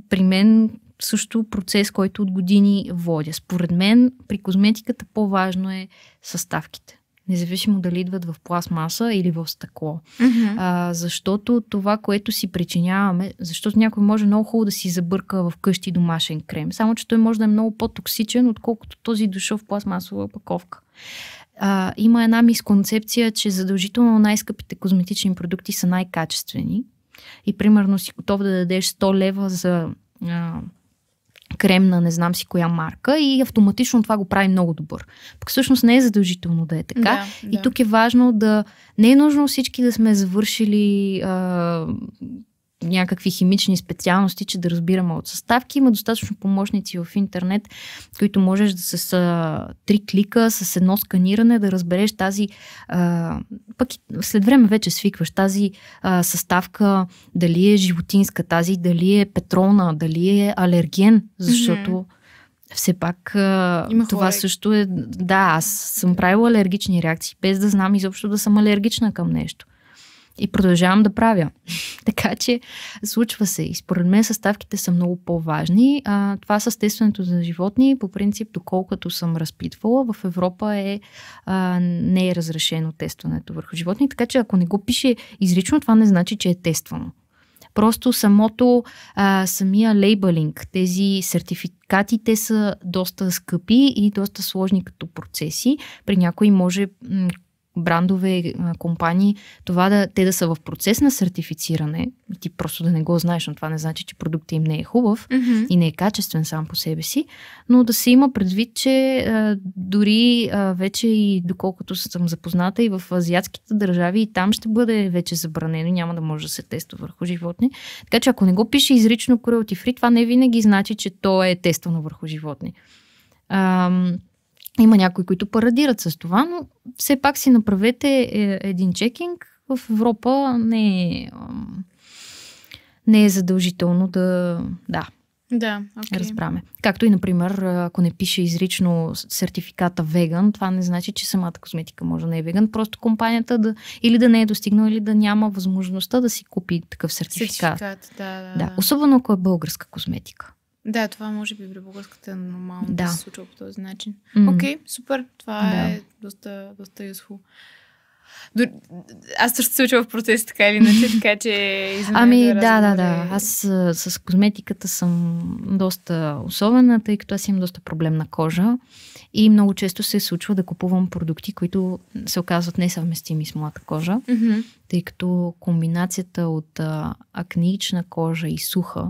S2: при мен също процес, който от години водя. Според мен при козметиката по-важно е съставките независимо дали идват в пластмаса или в стъкло. Mm-hmm. А, защото това, което си причиняваме, защото някой може много хубаво да си забърка в къщи домашен крем, само че той може да е много по-токсичен, отколкото този дошъл в пластмасова опаковка а, има една мисконцепция, че задължително най-скъпите козметични продукти са най-качествени. И примерно си готов да дадеш 100 лева за а, крем на не знам си коя марка и автоматично това го прави много добър. Пък всъщност не е задължително да е така. Да, и да. тук е важно да... Не е нужно всички да сме завършили а, някакви химични специалности, че да разбираме от съставки. Има достатъчно помощници в интернет, които можеш да с а, три клика, с едно сканиране да разбереш тази, а, пък след време вече свикваш тази а, съставка, дали е животинска тази, дали е петролна, дали е алерген, защото mm-hmm. все пак а, това хора. също е... Да, аз съм правила алергични реакции, без да знам изобщо да съм алергична към нещо. И продължавам да правя. <laughs> така че случва се. И според мен съставките са много по-важни. А, това състественото за животни, по принцип, доколкото съм разпитвала, в Европа е, а, не е разрешено тестването върху животни. Така че ако не го пише изрично, това не значи, че е тествано. Просто самото, а, самия лейбълинг, тези сертификатите са доста скъпи и доста сложни като процеси. При някои може брандове, компании, това да, те да са в процес на сертифициране, ти просто да не го знаеш, но това не значи, че продуктът им не е хубав mm-hmm. и не е качествен сам по себе си, но да се има предвид, че а, дори а, вече и доколкото съм запозната и в азиатските държави и там ще бъде вече забранено, няма да може да се тества върху животни. Така че ако не го пише изрично cruelty free, това не винаги значи, че то е тествано върху животни. Ам, има някои, които парадират с това, но все пак си направете е, един чекинг. В Европа не е, не е задължително да. Да.
S1: Да, okay. разбраме.
S2: Както и, например, ако не пише изрично сертификата веган, това не значи, че самата козметика може да не е веган, просто компанията да, или да не е достигнала, или да няма възможността да си купи такъв сертификат.
S1: сертификат да, да, да.
S2: Особено ако е българска козметика.
S1: Да, това може би при българската е нормално да, да се случва по този начин. Окей, mm okay, супер. Това да. е доста, доста useful. Дор... Аз също се случва в процес, така или иначе, така че... <laughs> Ами, да, да, да, да.
S2: Е аз с, с козметиката съм доста особена, тъй като аз имам доста проблемна кожа и много често се случва да купувам продукти, които се оказват несъвместими с моята кожа, mm-hmm. тъй като комбинацията от а, акнична кожа и суха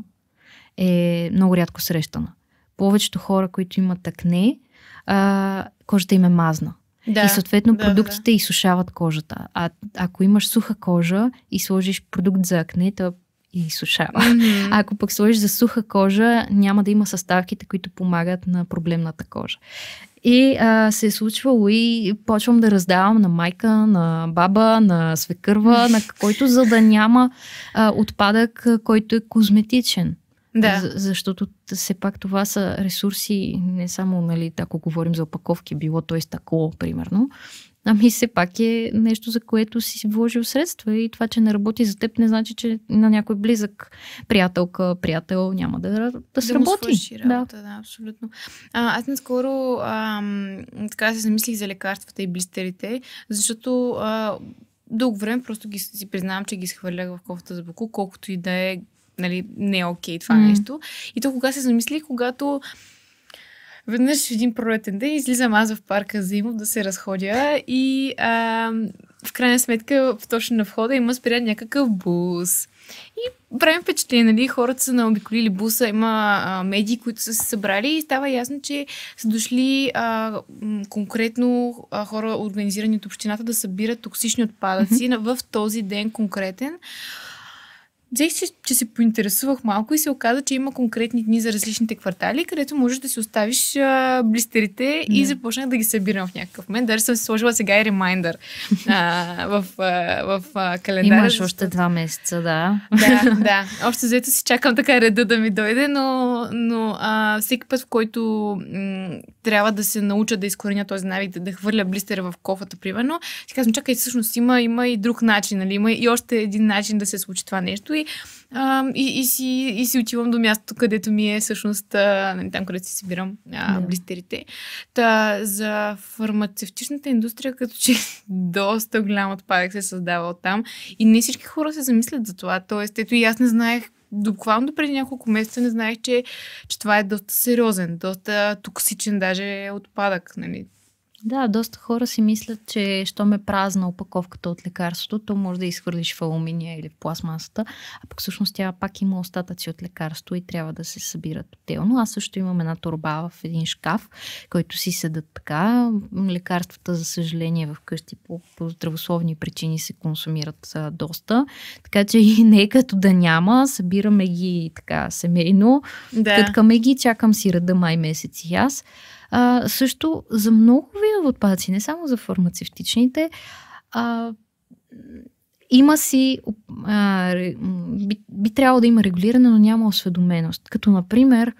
S2: е много рядко срещана. Повечето хора, които имат акне, а, кожата им е мазна. Да, и съответно да, продуктите да. изсушават кожата. А ако имаш суха кожа и сложиш продукт за акне, то и изсушава. Mm-hmm. А ако пък сложиш за суха кожа, няма да има съставките, които помагат на проблемната кожа. И а, се е случвало и почвам да раздавам на майка, на баба, на свекърва, на <laughs> който, за да няма а, отпадък, който е козметичен. Да. За, защото все пак това са ресурси, не само, нали, ако говорим за опаковки, било то и стъкло, примерно, ами все пак е нещо, за което си вложил средства и това, че не работи за теб, не значи, че на някой близък приятелка, приятел няма да, да сработи. Да, работа,
S1: да. да, абсолютно. А, аз наскоро ам, така се замислих за лекарствата и блистерите, защото а, дълго време просто ги, си признавам, че ги схвърлях в кофта за боку, колкото и да е нали, не е окей това mm. нещо. И то кога се замисли, когато веднъж в един пролетен ден излизам аз в парка Зимов да се разходя и а, в крайна сметка точно на входа има спря някакъв бус. И правим впечатление, нали, хората са наобиколили буса, има а, медии, които са се събрали и става ясно, че са дошли а, конкретно а, хора, организирани от общината, да събират токсични отпадъци mm-hmm. в този ден конкретен. Взех, че, че се поинтересувах малко и се оказа, че има конкретни дни за различните квартали, където можеш да си оставиш а, блистерите не. и започнах да ги събирам в някакъв момент. Даже съм си сложила сега и ремайндър а, <laughs> в, а, в а, календара. Имаш още два месеца, да. Да, <laughs> да. Още взето си чакам така реда да ми дойде, но, но а, всеки път, в който м, трябва да се науча да изкореня този навик, да, да хвърля блистера в кофата, примерно, си казвам, чакай, всъщност има, има и друг начин, нали? има и още един начин да се случи това нещо и, а, и, и, си, и си отивам до мястото, където ми е всъщност а, нали, там, където си събирам а, да. блистерите. Та, за фармацевтичната индустрия, като че <laughs> доста голям отпадък се създава от там и не всички хора се замислят за това. Тоест, ето и аз не знаех буквално преди няколко месеца не знаех, че, че това е доста сериозен, доста токсичен даже отпадък. Нали? Да, доста хора си мислят, че щом е празна
S2: опаковката от лекарството, то може да изхвърлиш в алуминия или в пластмасата, а пък всъщност тя пак има остатъци от лекарство и трябва да се събират отделно. Аз също имам една турба в един шкаф, който си седат така. Лекарствата, за съжаление, вкъщи по, по здравословни причини се консумират а, доста, така че и не е като да няма, събираме ги така семейно, да. къткаме ги, чакам си реда май месец и аз. А, също за много видове отпадъци, не само за фармацевтичните, а, има си, а, би, би трябвало да има регулиране, но няма осведоменост. Като, например,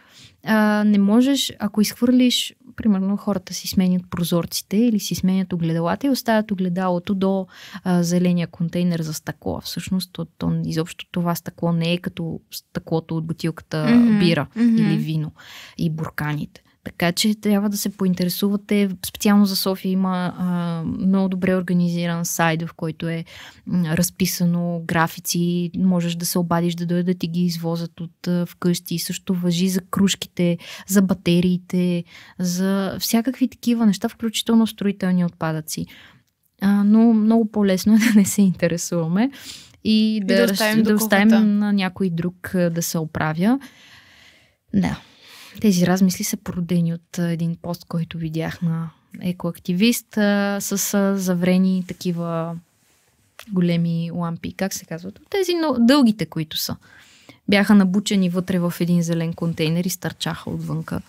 S2: а, не можеш, ако изхвърлиш, примерно хората си сменят прозорците или си сменят огледалата и оставят огледалото до а, зеления контейнер за стъкло. Всъщност, то, то, изобщо това стъкло не е като стъклото от бутилката mm-hmm. бира mm-hmm. или вино и бурканите. Така че трябва да се поинтересувате. Специално за София има а, много добре организиран сайт, в който е разписано графици. Можеш да се обадиш да дойдат да ти ги извозят от а, вкъщи. Също въжи за кружките, за батериите, за всякакви такива неща, включително строителни отпадъци. А, но много по-лесно е <laughs> да не се интересуваме и да, и да оставим, да оставим на някой друг да се оправя. Да. Тези размисли са породени от един пост, който видях на екоактивист а, с а, заврени такива големи лампи, как се казват? Тези но, дългите, които са. Бяха набучени вътре в един зелен контейнер и стърчаха отвънка.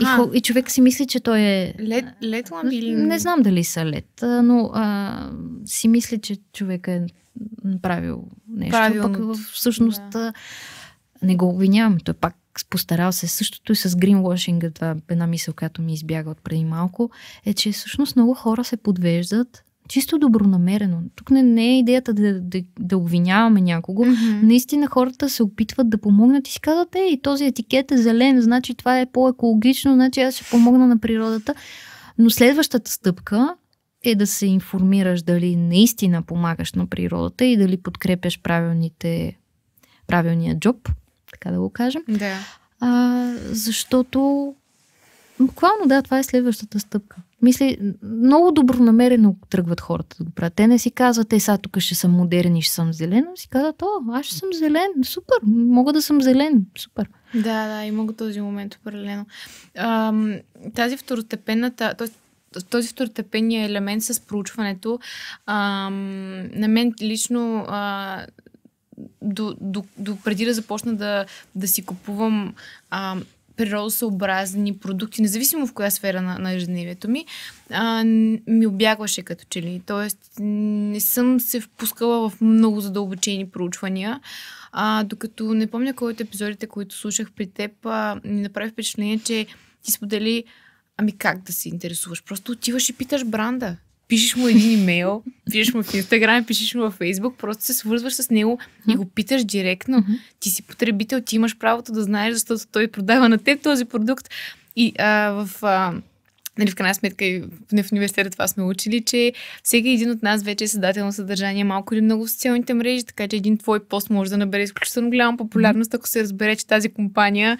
S2: И, хо, и човек си мисли, че той е...
S1: Лед, лед лампи или... Не знам
S2: дали са лед, но а, си мисли, че човек е направил нещо. Правилно. Пък всъщност да. не го обвинявам. Той пак постарал се същото и с гринвошинга, това е една мисъл, която ми избяга от преди малко, е, че всъщност много хора се подвеждат чисто добронамерено. Тук не, не е идеята да, да, да обвиняваме някого. Mm-hmm. Наистина хората се опитват да помогнат и си казват, ей, този етикет е зелен, значи това е по-екологично, значи аз ще помогна на природата. Но следващата стъпка е да се информираш дали наистина помагаш на природата и дали подкрепяш правилните, правилния джоб така да го кажем. Да. А, защото буквално да, това е следващата стъпка. Мисля, много добронамерено тръгват хората да го правят. Те не си казват, е, сега тук ще съм модерен и ще съм зелен, но си казват, о, аз ще съм зелен, супер, мога да съм зелен, супер.
S1: Да, да, и мога този момент определено. тази второстепенната, този второстепенния елемент с проучването, ам, на мен лично а, до, до, до преди да започна да, да си купувам а, природосъобразни продукти, независимо в коя сфера на, на ежедневието ми, а, ми обягваше като че ли. Тоест, не съм се впускала в много задълбочени проучвания. А, докато не помня кой от епизодите, които слушах при теб, а, ми направи впечатление, че ти сподели Ами как да се интересуваш? Просто отиваш и питаш бранда пишеш му един имейл, пишеш му в Инстаграм, пишеш му в Фейсбук, просто се свързваш с него и го питаш директно. Ти си потребител, ти имаш правото да знаеш, защото той продава на теб този продукт. И а, в... А, нали, в крайна сметка и в университета това сме учили, че всеки един от нас вече е създател на съдържание малко или много в социалните мрежи, така че един твой пост може да набере изключително голяма популярност, ако се разбере, че тази компания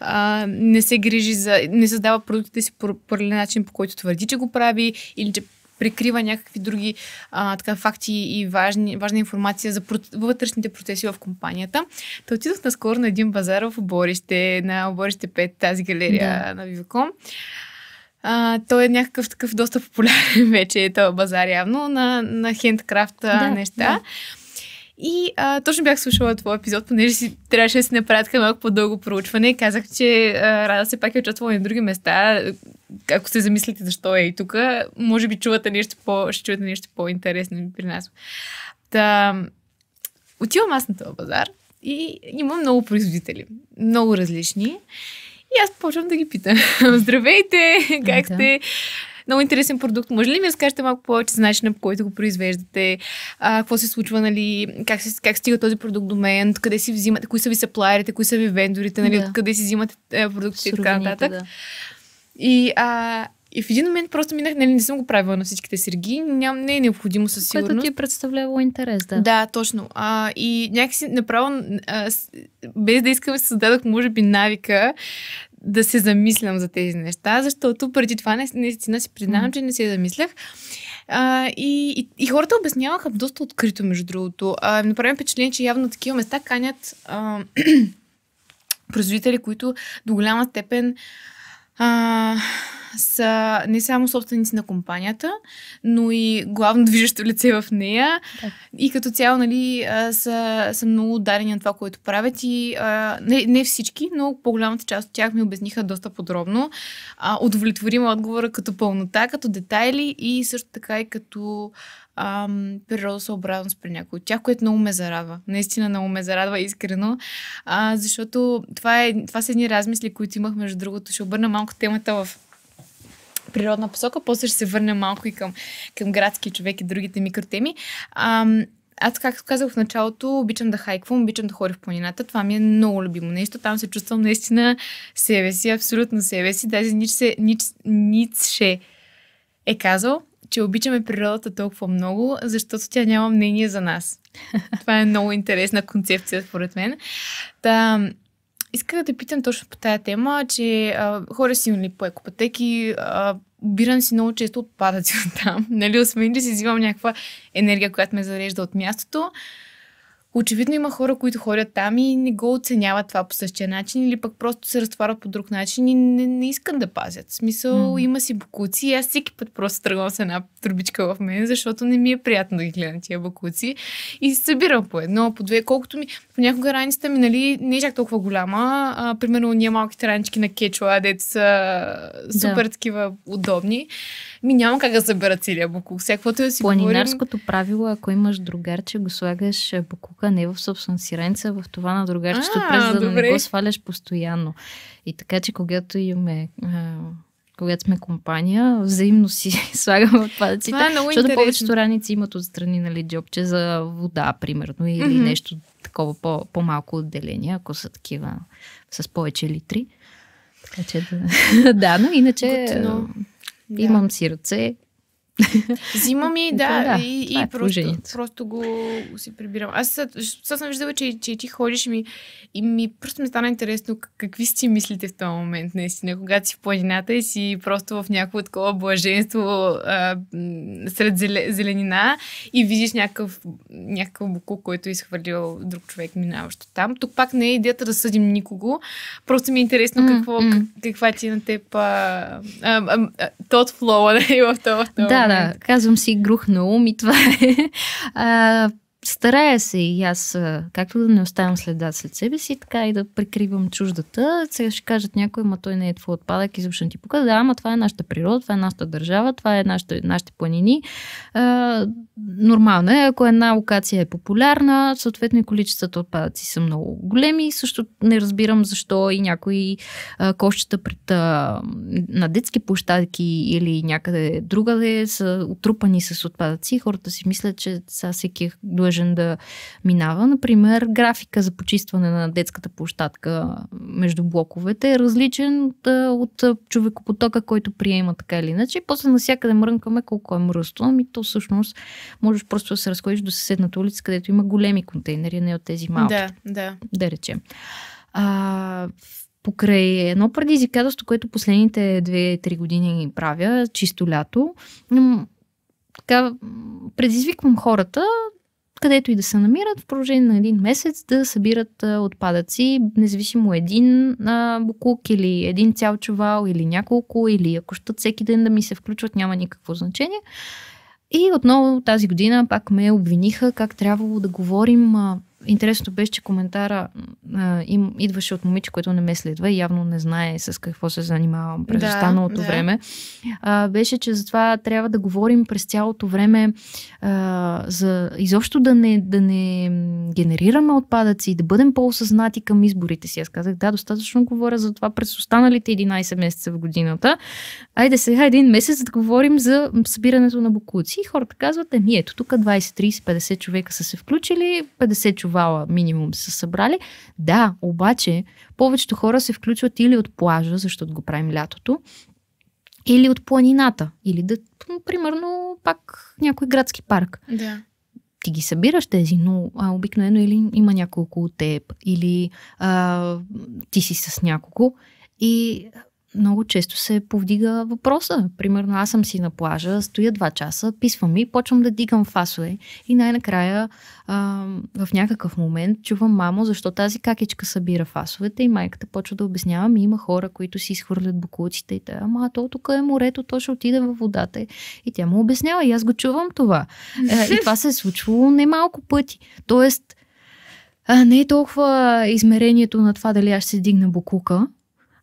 S1: а, не се грижи за, не създава продуктите си по начин, по който твърди, че го прави или че прикрива някакви други а, така, факти и важни, важна информация за вътрешните процеси в компанията. Та отидох наскоро на един базар в оборище, на оборище 5, тази галерия да. на Виваком. Uh, той е някакъв такъв доста популярен <laughs> вече, е този базар явно, на, на хендкрафта да, неща. Да. И а, точно бях слушала твой епизод, понеже си трябваше да си направя така малко по-дълго проучване. Казах, че а, Рада се пак е участвала и на други места. Ако се замислите защо е и тук, може би чувате нещо по, ще чуете нещо по-интересно при нас. Та, отивам аз на този базар и има много производители, много различни. И аз почвам да ги питам. <laughs> Здравейте, как сте? Много интересен продукт. Може ли ми разкажете малко повече за начина, по който го произвеждате? А, какво се случва, нали? Как, се, как стига този продукт до мен? Къде си взимате? Кои са ви саплайерите? Кои са ви вендорите? Нали? Да. Откъде си взимате е, продуктите и така нататък? Да. И, а, и в един момент просто минах, нали, не съм го правила на всичките серги, ням, не е необходимо със сигурност. Което ти е представлявало интерес, да. Да, точно. А, и някакси направо, а, без да искам, създадох, може би, навика да се замислям за тези неща, защото преди това наистина си признавам, че не се замислях. А, и, и, и хората обясняваха доста открито, между другото. А, направим впечатление, че явно такива места канят а, <clears throat> производители, които до голяма степен а, са не само собственици на компанията, но и главно движещо лице в нея. Да. И като цяло, нали, са, са много ударени на това, което правят. И а, не, не всички, но по-голямата част от тях ми обясниха доста подробно. удовлетворим отговора като пълнота, като детайли и също така и като ам, природосъобразност при някои от тях, което много ме зарадва. Наистина много ме зарадва искрено, а, защото това, е, това са едни размисли, които имах между другото. Ще обърна малко темата в природна посока, после ще се върнем малко и към, към градски човек и другите микротеми. А, аз, както казах в началото, обичам да хайквам, обичам да ходя в планината. Това ми е много любимо нещо. Там се чувствам наистина себе си, абсолютно себе си. Даже Ницше, Ницше е казал, че обичаме природата толкова много, защото тя няма мнение за нас. <laughs> Това е много интересна концепция, според мен. Та, иска да те питам точно по тая тема, че а, хора си имали по екопатеки, а, обирам си много често отпадъци <laughs> от там. Нали, освен да си взимам някаква енергия, която ме зарежда от мястото. Очевидно има хора, които ходят там и не го оценяват това по същия начин или пък просто се разтварят по друг начин и не, не искат да пазят. В смисъл mm. има си бакуци и аз всеки път просто тръгвам с една трубичка в мен, защото не ми е приятно да ги гледам тия бакуци и се събирам по едно, по две, колкото ми... Понякога раницата ми, нали, не е чак толкова голяма. А, примерно ние малките ранички на кечуа, дето са супер да. такива удобни. Ми няма как да събера целия буклук. Всяквото да си Планинарското
S2: говорим... правило, ако имаш другарче, го слагаш е, буклука не в собствена сиренца, в това на другарчето, през да добре. не го сваляш постоянно. И така, че когато имаме когато сме компания, взаимно си <laughs> слагаме отпадъците. Това е много защото интересно. повечето раници имат отстрани, нали, джобче за вода, примерно, или mm-hmm. нещо такова по- по-малко отделение, ако са такива с повече литри. Така че да. <laughs> да, но иначе. Готино. Да. Имам си ръце,
S1: <laughs> Взима ми, да, е, да и, и е просто, просто го си прибирам. Аз сега съм виждала, че, че ти ходиш ми, и ми просто ми стана интересно какви си мислите в този момент, наистина, когато си в планината и си просто в някакво такова блаженство а, сред зеленина и видиш някакъв, някакъв буку, който е изхвърлил друг човек минаващо там. Тук пак не е идеята да съдим никого, просто ми е интересно какво, mm-hmm. каква ти е на теб а, а, а, тот флоу нали, да е в това. Да, да.
S2: Казвам си грух на ум и това е. <laughs> А, старая се и аз, както да не оставям следа след себе си, така и да прикривам чуждата. Сега ще кажат някой, ма той не е твой отпадък, изобщо ти показва. Да, ама това е нашата природа, това е нашата държава, това е нашите, нашите планини. А, нормално е, ако една локация е популярна, съответно и количествата отпадъци са много големи. Също не разбирам защо и някои а, кощета пред, а, на детски площадки или някъде другаде са отрупани с отпадъци. Хората си мислят, че сега всеки е длъжен да минава. Например, графика за почистване на детската площадка между блоковете е различен от човекопотока, който приема така или иначе. И после навсякъде мрънкаме колко е мръсно. Ами то всъщност можеш просто да се разходиш до съседната улица, където има големи контейнери, не от тези малки. Да, да. Да речем. А, покрай едно предизвикателство, което последните 2-3 години правя, чисто лято, така предизвиквам хората където и да се намират, в продължение на един месец да събират а, отпадъци, независимо един а, букук или един цял чувал или няколко, или ако щат всеки ден да ми се включват, няма никакво значение. И отново тази година пак ме обвиниха как трябвало да говорим а, Интересното беше, че коментара а, им идваше от момиче, което не ме следва и явно не знае с какво се занимавам през да, останалото да. време. А, беше, че затова трябва да говорим през цялото време а, за изобщо да не, да не генерираме отпадъци, и да бъдем по-осъзнати към изборите си. Аз казах, да, достатъчно говоря за това през останалите 11 месеца в годината. Айде сега един месец да говорим за събирането на бокуци. И хората казват, еми ето тук 20, 30, 50 човека са се включили, 50 човека чувала минимум са събрали. Да, обаче повечето хора се включват или от плажа, защото го правим лятото, или от планината, или да, примерно, пак някой градски парк. Да ти ги събираш тези, но а, обикновено или има няколко от теб, или а, ти си с няколко. И много често се повдига въпроса. Примерно аз съм си на плажа, стоя два часа, писвам и почвам да дигам фасове. И най-накрая а, в някакъв момент чувам мамо, защо тази какичка събира фасовете и майката почва да обяснява ми има хора, които си изхвърлят бокуците и тая, ама то тук е морето, то ще отиде във водата. И тя му обяснява и аз го чувам това. Е, и това се е случвало немалко пъти. Тоест, а, не е толкова измерението на това дали аз ще се дигна букука,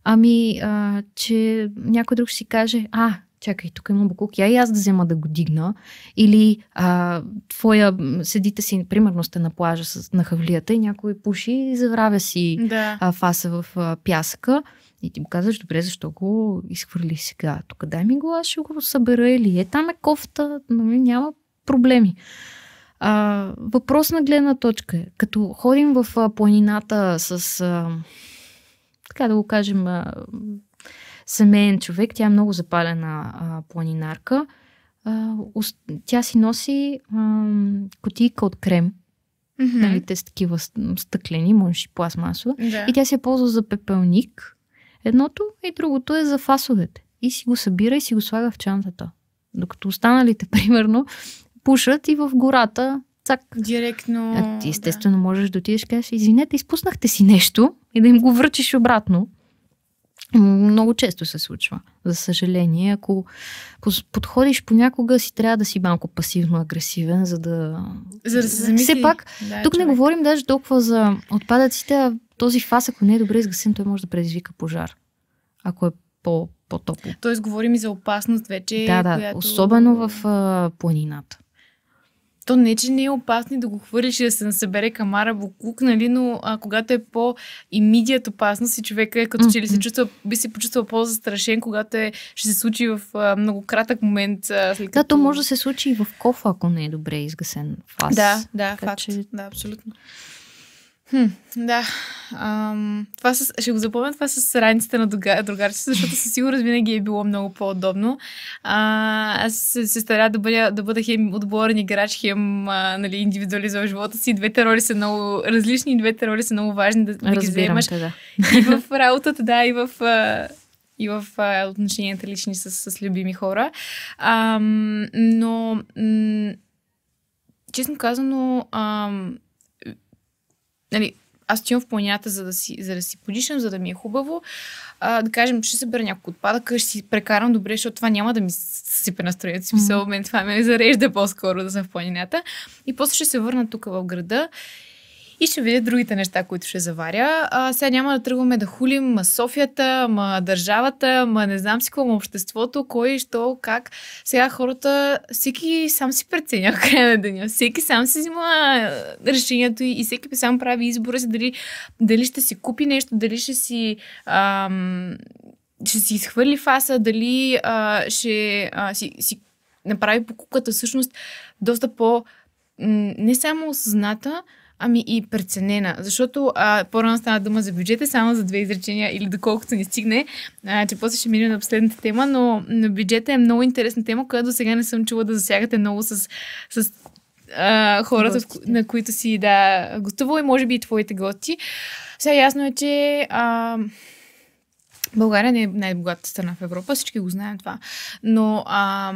S2: Ами, а, че някой друг ще си каже, а, чакай, тук има буклук, я и аз да взема да го дигна. Или а, твоя, седите си, примерно сте на плажа с, на хавлията и някой пуши и заравя си да. а, фаса в а, пясъка. И ти му казваш, добре, защо го изхвърли сега? Тук дай ми го, аз ще го събера. Или е, там е кофта, нали, няма проблеми. А, въпрос на гледна точка е, като ходим в а, планината с... А, така да го кажем, семейен човек. Тя е много запалена планинарка. тя си носи а, котийка от крем. Mm-hmm. Нали, те са такива стъклени, може и пластмасова. Да. И тя се е ползва за пепелник. Едното и другото е за фасовете. И си го събира и си го слага в чантата. Докато останалите, <laughs> примерно, пушат и в гората цак. Директно. А ти естествено да. можеш да отидеш и кажеш, извинете, изпуснахте си нещо и да им го връчиш обратно. Много често се случва, за съжаление. Ако, ако подходиш понякога, си трябва да си малко пасивно-агресивен, за да... За да се замисли. Все пак, да, тук човек. не говорим даже толкова за отпадъците, а този фас, ако не е добре изгасен, той може да предизвика пожар. Ако е по, по-топло.
S1: Тоест говорим и за опасност вече. Да, да, която... особено
S2: в а, планината
S1: то не, че не е опасно да го хвърлиш и да се насъбере камара буклук, нали, но а, когато е по имидият опасност и човека е като че ли се чувства, би се почувствал по-застрашен, когато е, ще се случи в а, много кратък момент. А, след като... Да, то може да се
S2: случи и в кофа, ако не е добре изгасен фаз. Да,
S1: да, така, факт. Че... Да, абсолютно. Хм, да. Ам, това с, ще го запомня това с раниците на другарчета, защото със сигурност винаги е било много по-удобно. А, аз се, се старя да бъда, да бъда хем отборен играч, хем а, нали, индивидуализъм живота си. Двете роли са много различни и двете роли са много важни да, да ги вземаш. да. И в работата, да, и в... А, и в а, отношенията лични с, с любими хора. Ам, но, м- честно казано, ам, нали, аз отивам в планината, за да си, за да си подишам, за да ми е хубаво. А, да кажем, ще събера няколко отпадъка, ще си прекарам добре, защото това няма да ми си пренастроят смисъл. Mm-hmm. Мен това ме зарежда по-скоро да съм в планината. И после ще се върна тук в града и ще видя другите неща, които ще заваря. А, сега няма да тръгваме да хулим ма Софията, ма държавата, ма не знам си какво, ма обществото, кой, що, как. Сега хората, всеки сам си преценя в <laughs> края на деня. Всеки сам си взима решението и, и всеки сам прави избора си дали, дали ще си купи нещо, дали ще си ам, ще си изхвърли фаса, дали а, ще а, си, си направи покупката всъщност доста по- не само осъзната, Ами и преценена, защото а, по-рано стана дума за бюджета, само за две изречения или доколкото ни стигне, а, че после ще минем на последната тема, но на бюджета е много интересна тема, която до сега не съм чула да засягате много с, с а, хората, гостите. на които си да гостувал и може би и твоите гости. Сега ясно е, че а, България не е най-богатата страна в Европа, всички го знаем това, но а,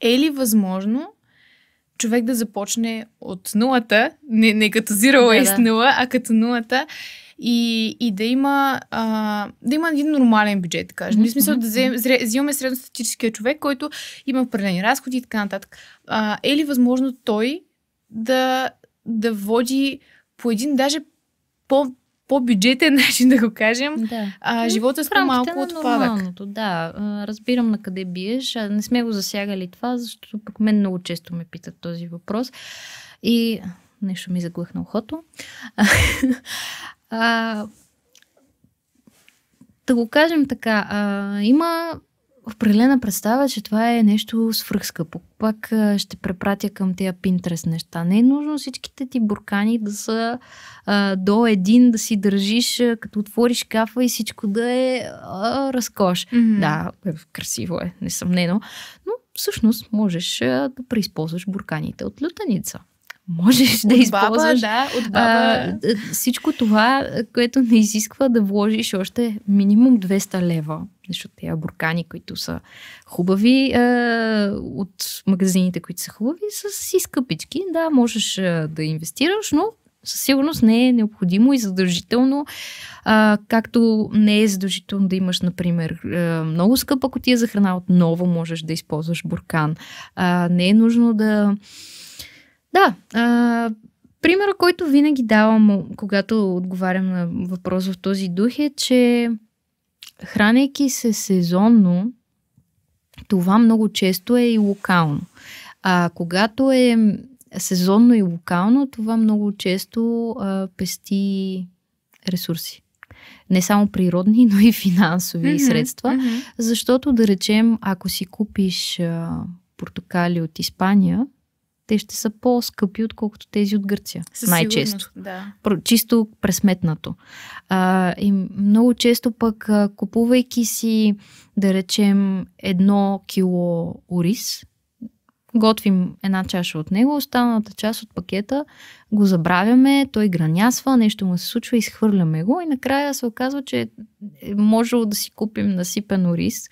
S1: е ли възможно човек да започне от нулата, не, не като zero waste да, е да. нула, а като нулата и, и да, има, а, да има един нормален бюджет, да кажем. Mm-hmm. В смисъл да взимаме средностатическия човек, който има определени разходи и така нататък. А, е ли възможно той да, да води по един даже по, по-бюджетен <laughs> начин да го кажем, да. А, живота с е по-малко отпадък.
S2: Да, разбирам на къде биеш. Не сме го засягали това, защото пък мен много често ме питат този въпрос. И нещо ми заглъхна ухото. <laughs> а, да го кажем така, а, има определена представа, че това е нещо свръхскъпо. Пак ще препратя към тия Pinterest неща. Не е нужно всичките ти буркани да са а, до един, да си държиш, а, като отвориш кафа и всичко да е а, разкош. Mm-hmm. Да, е, красиво е, несъмнено. Но всъщност можеш а, да преизползваш бурканите от лютаница можеш да използваш. Баба, да, от баба. А, всичко това, което не изисква да вложиш още минимум 200 лева, защото тези буркани, които са хубави, а, от магазините, които са хубави, са си скъпички. Да, можеш а, да инвестираш, но със сигурност не е необходимо и задължително, а, както не е задължително да имаш, например, много скъпа котия за храна, отново можеш да използваш буркан. А, не е нужно да да. А, примера, който винаги давам, когато отговарям на въпрос в този дух е, че хранейки се сезонно, това много често е и локално. А когато е сезонно и локално, това много често а, пести ресурси. Не само природни, <laughs> но и финансови mm-hmm, средства. Mm-hmm. Защото, да речем, ако си купиш а, портокали от Испания, те ще са по-скъпи, отколкото тези от Гърция. Със най-често. Да. Чисто пресметнато. А, и много често пък, купувайки си, да речем, едно кило ориз, Готвим една чаша от него, останалата част от пакета го забравяме, той гранясва, нещо му се случва, изхвърляме го и накрая се оказва, че е можело да си купим насипен рис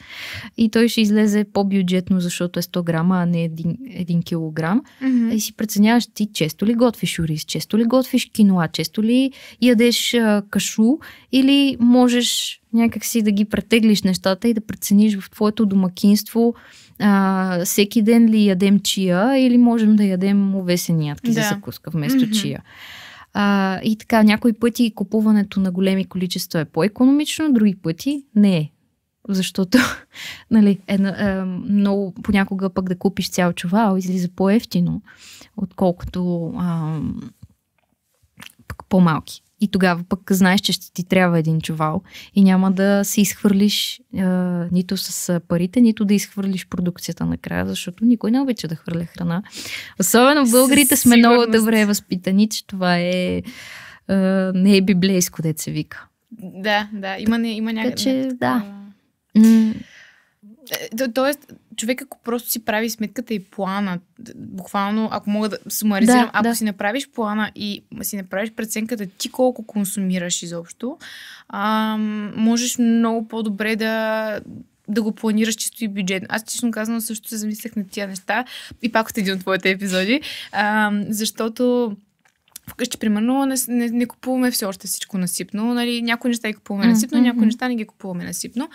S2: и той ще излезе по-бюджетно, защото е 100 грама, а не 1, 1 килограм. Mm-hmm. И си преценяваш ти често ли готвиш рис, често ли готвиш киноа, често ли ядеш а, кашу или можеш някакси да ги претеглиш нещата и да прецениш в твоето домакинство а, всеки ден ли ядем чия или можем да ядем овесени ядки да. за закуска вместо mm-hmm. чия. А, и така, някои пъти купуването на големи количества е по-економично, други пъти не е. Защото, <laughs> нали, е, е, много понякога пък да купиш цял чувал излиза по-ефтино, отколкото а, по-малки и тогава пък знаеш, че ще ти трябва един чувал и няма да се изхвърлиш а, нито с парите, нито да изхвърлиш продукцията накрая, защото никой не обича да хвърля храна. Особено в българите сме много добре възпитани, че това е, а, не е библейско, деца вика.
S1: Да, да, има, има някъде. Така че, да. Е, тоест, човек ако просто си прави сметката и плана, буквално, ако мога да сумаризирам, да, ако да. си направиш плана и си направиш преценката ти колко консумираш изобщо, а, можеш много по-добре да да го планираш чисто и бюджет. Аз честно казвам също се замислях на тия неща и пак от един от твоите епизоди, а, защото вкъщи, примерно, не, не, не купуваме все още всичко насипно. Нали? Някои неща ги купуваме mm-hmm. насипно, някои неща не ги купуваме насипно.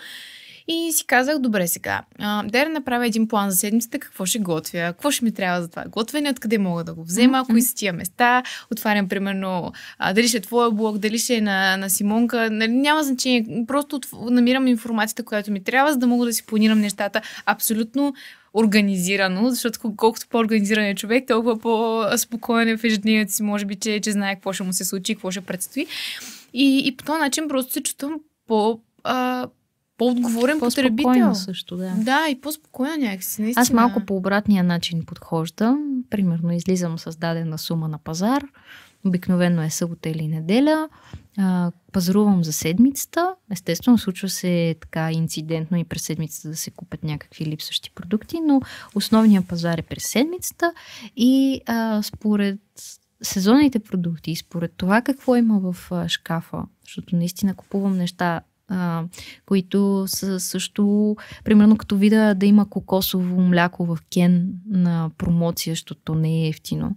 S1: И си казах, добре сега, да дай да направя един план за седмицата, какво ще готвя, какво ще ми трябва за това готвене, откъде мога да го взема, mm-hmm. кои са тия места, отварям примерно а, дали ще е твоя блог, дали ще е на, на Симонка, нали, няма значение, просто от, намирам информацията, която ми трябва, за да мога да си планирам нещата абсолютно организирано, защото колкото по-организиран е човек, толкова по-спокоен е в ежедневието си, може би, че, че знае какво ще му се случи, какво ще предстои. И, и по този начин просто се чувствам по- а, по-отговорен потребител. също, да. Да, и по спокоен някакси. Наистина. Аз малко
S2: по обратния начин подхождам. Примерно излизам с дадена сума на пазар. Обикновено е събота или неделя. А, пазарувам за седмицата. Естествено, случва се така инцидентно и през седмицата да се купят някакви липсващи продукти, но основният пазар е през седмицата и а, според сезонните продукти, според това какво има в шкафа, защото наистина купувам неща а, които са също, примерно като видя да има кокосово мляко в кен на промоция, защото не е ефтино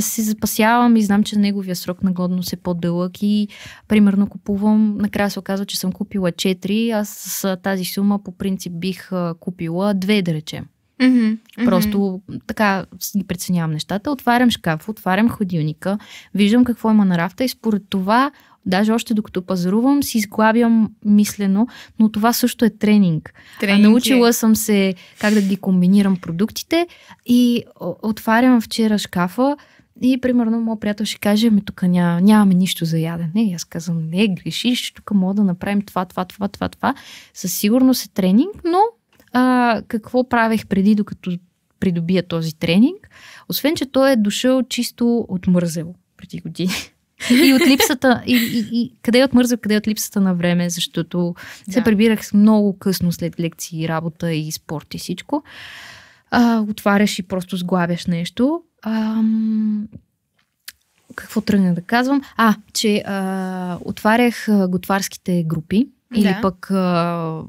S2: се запасявам и знам, че неговия срок на годност е по-дълъг и примерно купувам, накрая се оказва, че съм купила 4, аз с тази сума по принцип бих купила 2 да речем.
S1: Mm-hmm. Просто
S2: така ги преценявам нещата. Отварям шкаф, отварям ходилника, виждам какво има на рафта и според това Даже още докато пазарувам, си изглабям мислено, но това също е тренинг. тренинг а научила е. съм се как да ги комбинирам продуктите и отварям вчера шкафа и примерно моят приятел ще каже, ами тук ня, нямаме нищо за ядене. И аз казвам, не, грешиш, тук мога да направим това, това, това, това, това. Със сигурност е тренинг, но а, какво правех преди, докато придобия този тренинг? Освен, че той е дошъл чисто отмързел преди години. И от липсата, и, и, и къде от къде от липсата на време, защото да. се прибирах много късно след лекции, работа и спорт и всичко. А, отваряш и просто сглавяш нещо. А, какво тръгна да казвам? А, че а, отварях а, готварските групи или пък а,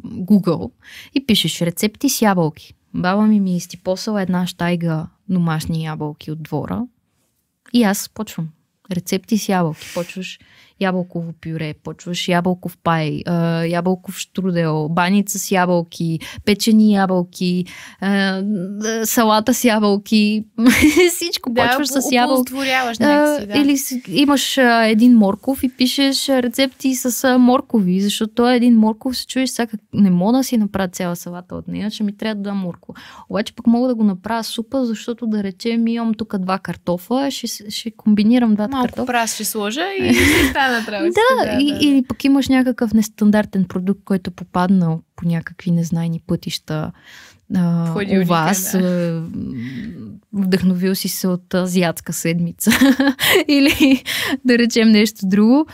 S2: Google и пишеш рецепти с ябълки. Баба ми ми е изтипосала една штайга домашни ябълки от двора и аз почвам рецепти с ябълки. Почваш ябълково пюре, почваш ябълков пай, ябълков штрудел, баница с ябълки, печени ябълки, салата с ябълки, <laughs> всичко да, почваш с ябълки. Да. Или имаш един морков и пишеш рецепти с моркови, защото е един морков се чуеш сега, не мога да си направя цяла салата от нея, че ми трябва да дам морков. Обаче пък мога да го направя супа, защото да речем имам тук два картофа, ще, ще комбинирам двата Малко картофа. Малко праз
S1: ще сложа и <laughs> ще трябва да, да, да, и, да.
S2: Или пък имаш някакъв нестандартен продукт, който попаднал по някакви незнайни пътища а, Ходи у вас. Да. Вдъхновил си се от азиатска седмица <laughs> или да речем нещо друго.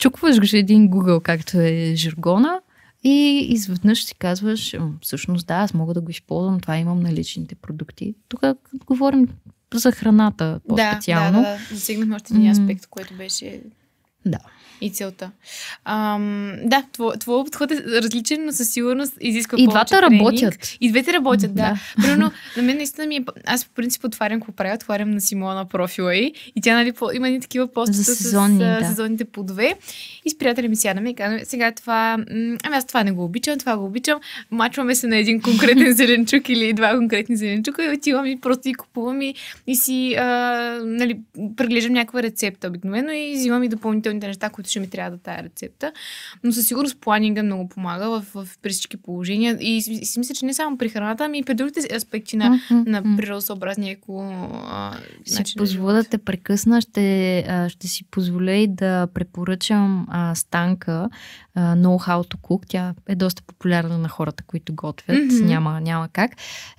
S2: Чукваш го един Google, както е жаргона и изведнъж си казваш, всъщност да, аз мога да го използвам, това имам на личните продукти. Тук говорим за храната по-специално. Да, да,
S1: да. Засегнахме още един аспект, mm. който беше Non. и целта. Ам, да, твоя, твоя подход е различен, но със сигурност изисква И двата тренинг. работят. И двете работят, да. да. Примерно, на мен наистина ми е... Аз по принцип отварям какво правя, отварям на Симона профила и, и тя нали, по, има ни такива постове с сезони, да. сезонните плодове. И с приятели ми сядаме и казваме, сега това... Ами аз това не го обичам, това го обичам. Мачваме се на един конкретен <laughs> зеленчук или два конкретни зеленчука и отивам и просто и купувам и, и си а, нали, преглеждам някаква рецепта обикновено и взимам и допълнителните неща, които път ще ми трябва да тая рецепта. Но със сигурност планинга много помага в, в, при всички положения. И, си, си мисля, че не само при храната, ами и при другите аспекти на, mm-hmm. на природосъобразния еко. Ще си позволя
S2: да те прекъсна, ще, а, ще си позволя и да препоръчам а, Станка, Know How to Cook. Тя е доста популярна на хората, които готвят. Mm-hmm. Няма, няма как.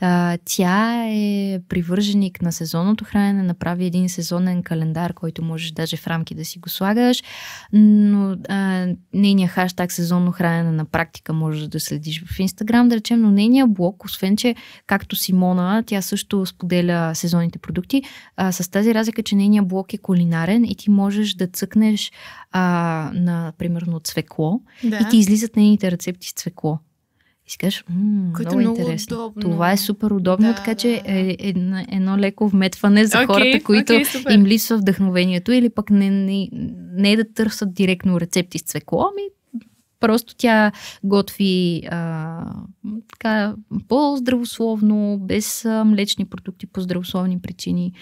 S2: А, тя е привърженик на сезонното хранене, направи един сезонен календар, който можеш даже в рамки да си го слагаш, но а, нейният хаштаг сезонно хранене на практика можеш да следиш в Инстаграм, да речем, но нейният блог, освен че както Симона, тя също споделя сезонните продукти, а, с тази разлика, че нейният блог е кулинарен и ти можеш да цъкнеш а, на, примерно, цвекло да. и ти излизат нейните рецепти с цвекло. И си кажеш, е много, много интересно. Удобно. Това е супер удобно, да, така да, че е, е, едно леко вметване за okay, хората, които okay, им липсва вдъхновението или пък не, не, не да търсят директно рецепти с цвекло, ами Просто тя готви а, така, по-здравословно, без а, млечни продукти по здравословни причини.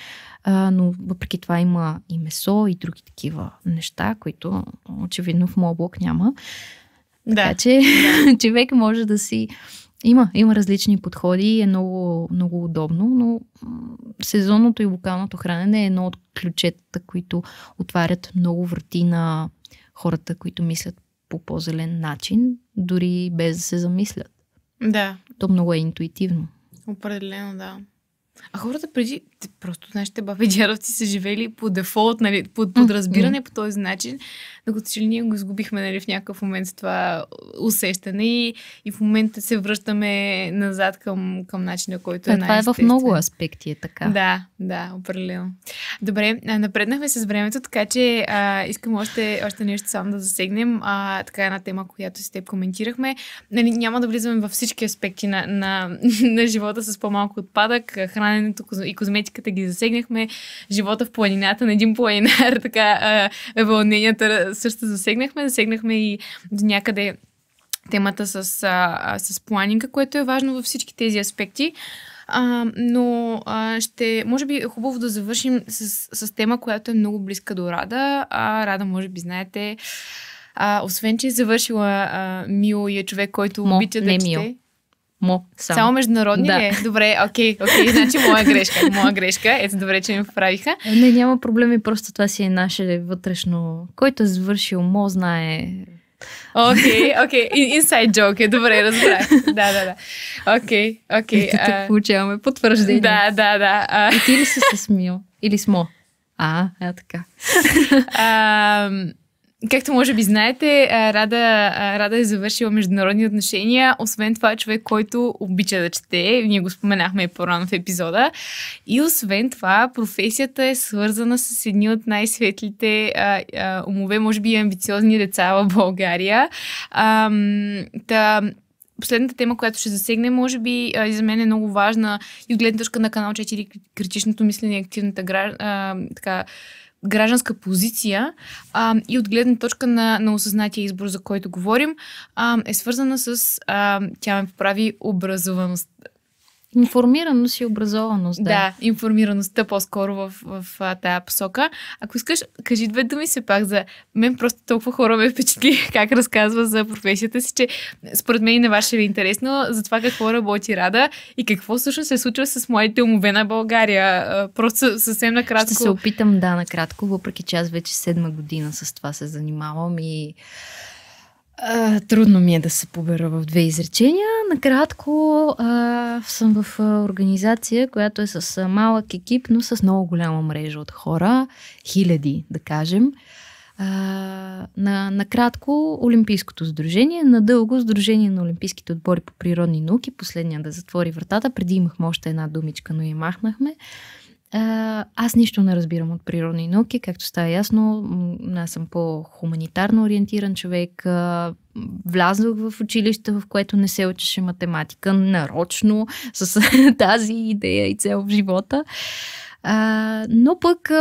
S2: А, но въпреки това има и месо и други такива неща, които очевидно в моят блок няма. Да. Така че <laughs> човек може да си... Има, има различни подходи, е много, много удобно, но сезонното и локалното хранене е едно от ключетата, които отварят много врати на хората, които мислят по по-зелен начин, дори без да се замислят. Да. То много е интуитивно.
S1: Определено, да. А хората преди, просто нашите дядовци са живели по дефолт, нали, под разбиране mm-hmm. по този начин, докато че ли ние го изгубихме нали, в някакъв момент с това усещане и, и в момента се връщаме назад към, към начина, който е най е, Това е в
S2: много аспекти е така. Да,
S1: да, определено. Добре, напреднахме с времето, така че а, искам още, още нещо само да засегнем. А, така една тема, която с теб коментирахме. Нали, няма да влизаме във всички аспекти на, на, <laughs> на живота с по-малко отпадък, храненето и козметика тематиката ги засегнахме. Живота в планината на един планинар, <laughs> така е вълненията също засегнахме. Засегнахме и до някъде темата с, а, с планинга, което е важно във всички тези аспекти. А, но а, ще, може би е хубаво да завършим с, с тема, която е много близка до Рада. А, Рада, може би знаете, а, освен, че е завършила а, Мио и е човек, който Мо, обича да не чете. Мио. Мо. Само, само международни да. ли? Добре, окей, okay, окей, okay, значи моя грешка. Моя грешка. Ето добре, че ми поправиха.
S2: Не, няма проблеми, просто това си е наше вътрешно. Който е завършил мо, знае
S1: Окей, окей. Инсайд Джок е, добре, разбрах. Да, да, да. Окей, okay, окей. Okay, uh... получаваме потвърждение. Да, да, да. Uh... И ти ли си се смил? Или смо? А, е така. Uh... Както може би знаете, Рада, Рада е завършила международни отношения. Освен това е човек, който обича да чете. Ние го споменахме и по-рано в епизода. И освен това, професията е свързана с едни от най-светлите а, а, умове, може би и амбициозни деца в България. А, та, последната тема, която ще засегне, може би и за мен е много важна и от гледна точка на канал 4 критичното мислене и активната граждан, така, гражданска позиция а, и от гледна точка на, на осъзнатия избор, за който говорим, а, е свързана с, а, тя ме поправи, образованост, Информираност и образованост, да. Да, информираността по-скоро в, в, в тази посока. Ако искаш, кажи две думи се пак за... Мен просто толкова хора ме впечатли <laughs> как разказва за професията си, че според мен и на ваше ви е интересно за това какво работи Рада и какво всъщност се случва с моите умове на България. Просто съвсем накратко. Ще се
S2: опитам, да, накратко, въпреки че аз вече седма година с това се занимавам и... А, трудно ми е да се побера в две изречения. Накратко а, съм в организация, която е с малък екип, но с много голяма мрежа от хора, хиляди, да кажем. А, на, накратко Олимпийското сдружение, надълго Сдружение на Олимпийските отбори по природни науки, последния да затвори вратата, преди имахме още една думичка, но я махнахме аз нищо не разбирам от природни науки, както става ясно. Аз съм по-хуманитарно ориентиран човек. влязох в училище, в което не се учеше математика нарочно с <laughs> тази идея и цел в живота. А, но пък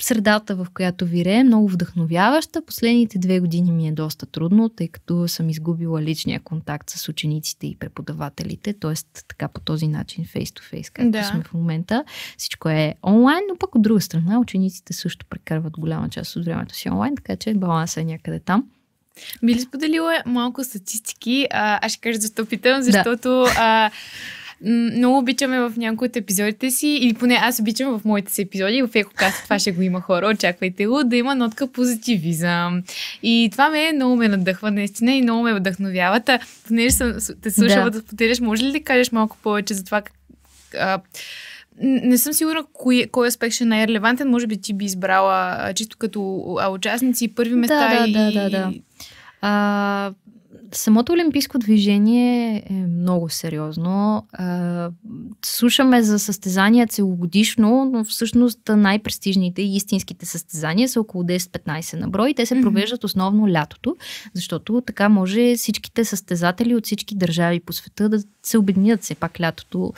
S2: средата, в която вирее, много вдъхновяваща. Последните две години ми е доста трудно, тъй като съм изгубила личния контакт с учениците и преподавателите, т.е. така по този начин, фейс то фейс както да. сме в момента. Всичко е онлайн, но пък от друга страна учениците също прекарват голяма част от времето си онлайн, така че балансът е някъде там.
S1: Би ли споделила малко статистики? А, аз ще кажа защо питам, защото да. а, много обичаме в някои от епизодите си, или поне аз обичам в моите си епизоди, в Екокаст това ще го има хора, очаквайте го, да има нотка позитивизъм. И това ме много ме надъхва наистина и много ме вдъхновява. Та, понеже съм те слушала да, да споделяш, може ли да кажеш малко повече за това как а, не съм сигурна кой, кой аспект ще е най-релевантен. Може би ти би избрала чисто като а, участници първи места да, да, и... Да, да, да. А,
S2: самото олимпийско движение е много сериозно. слушаме за състезания целогодишно, но всъщност най-престижните и истинските състезания са около 10-15 на брой. Те се провеждат основно лятото, защото така може всичките състезатели от всички държави по света да се обединят все пак лятото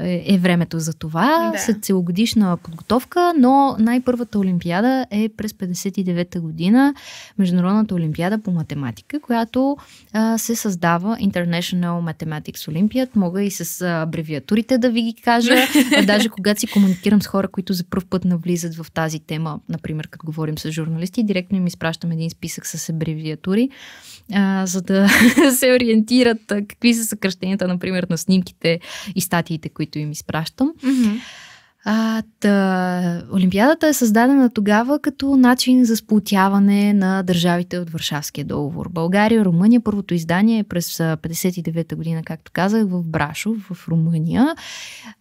S2: е, е, времето за това, да. след целогодишна подготовка, но най-първата олимпиада е през 59-та година, Международната олимпиада по математика, която а, се създава International Mathematics Olympiad. Мога и с а, абревиатурите да ви ги кажа, а, <laughs> даже когато си комуникирам с хора, които за първ път навлизат в тази тема, например, като говорим с журналисти, директно им изпращам един списък с абревиатури а, за да <laughs> се ориентират а, какви са съкръщенията, например, на снимките и статиите, които им изпращам. Mm-hmm. А, та, Олимпиадата е създадена тогава като начин за сплотяване на държавите от Варшавския договор. България, Румъния, първото издание е през 59-та година, както казах, в Брашов, в Румъния.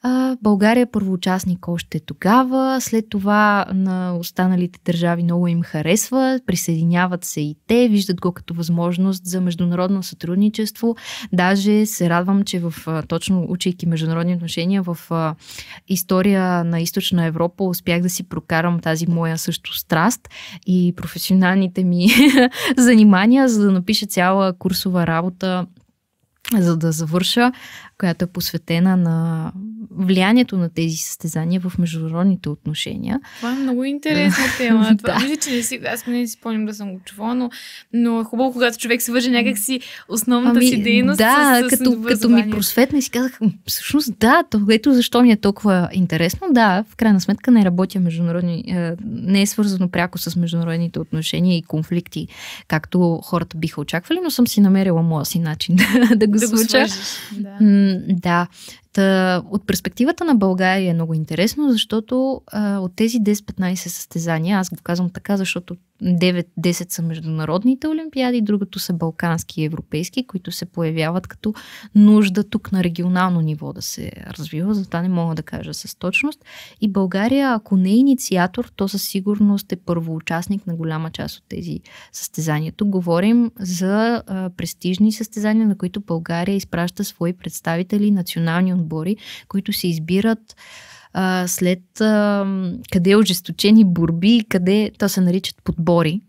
S2: А, България е първоучастник още тогава, след това на останалите държави много им харесва, присъединяват се и те, виждат го като възможност за международно сътрудничество. Даже се радвам, че в точно учейки международни отношения в история на източна Европа успях да си прокарам тази моя също страст и професионалните ми <laughs> занимания, за да напиша цяла курсова работа за да завърша която е посветена на влиянието на тези състезания в международните отношения.
S1: Това е много интересна <laughs> тема. Това, да. Мисля, че не си, аз не си спомням да съм го чувала, но, но е хубаво, когато човек се върже някакси основната ами, си дейност. Да, с, с като, като ми
S2: просветна и си казах, всъщност да, то, ето защо ми е толкова интересно. Да, в крайна сметка не работя международни, е, не е свързано пряко с международните отношения и конфликти, както хората биха очаквали, но съм си намерила моя си начин <laughs> да, го да случа. Го свържиш, да. Да. Та, от перспективата на България е много интересно, защото а, от тези 10-15 състезания, аз го казвам така, защото 9-10 са международните олимпиади, другото са балкански и европейски, които се появяват като нужда тук на регионално ниво да се развива, затова не мога да кажа с точност. И България, ако не е инициатор, то със сигурност е първоучастник на голяма част от тези състезания. Тук говорим за а, престижни състезания, на които България изпраща свои представители, национални отбори, които се избират а, след а, къде ожесточени борби, къде то се наричат подбори.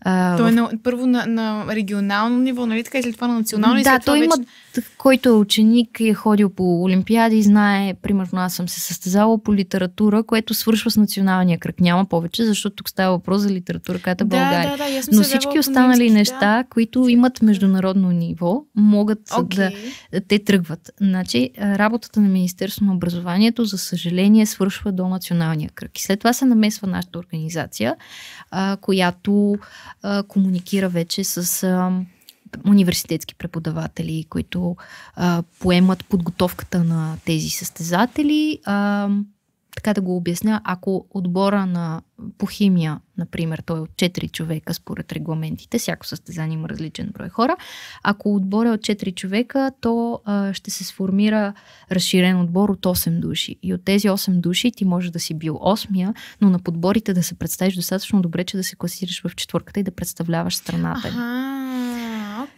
S2: А, то е в... на,
S1: първо на, на регионално ниво, нали така, и след това на национално. Да, и след това то вече... има
S2: който е ученик и е ходил по Олимпиади, знае, примерно аз съм се състезала по литература, което свършва с националния кръг. Няма повече, защото тук става въпрос за литературката е да, България. Да, да, Но всички останали неща, да. които имат международно ниво, могат okay. да... Те тръгват. Значи, работата на Министерство на образованието, за съжаление, свършва до националния кръг. И след това се намесва нашата организация, която комуникира вече с университетски преподаватели, които а, поемат подготовката на тези състезатели. А, така да го обясня, ако отбора на по химия, например, той е от 4 човека според регламентите, всяко състезание има различен брой хора, ако отбора е от 4 човека, то а, ще се сформира разширен отбор от 8 души. И от тези 8 души ти може да си бил 8-я, но на подборите да се представиш достатъчно добре, че да се класираш в четвърката и да представляваш страната.
S1: Ага.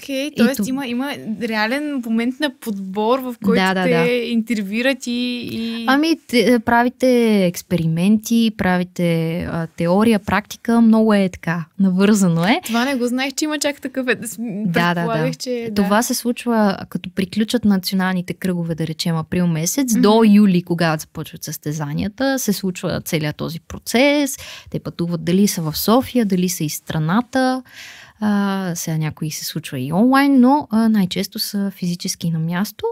S1: Окей, okay, т.е. То... Има, има реален момент на подбор, в който да, да, те да. интервюрат и... и... Ами,
S2: те, правите експерименти, правите а, теория, практика, много е така, навързано
S1: е. Това не го знаех, че има чак такъв. Е. Да, да, да. Че, е, да. Това се
S2: случва като приключат националните кръгове, да речем април месец, mm-hmm. до юли, когато започват състезанията, се случва целият този процес. Те пътуват дали са в София, дали са из страната. А, сега някои се случва и онлайн, но а, най-често са физически на място.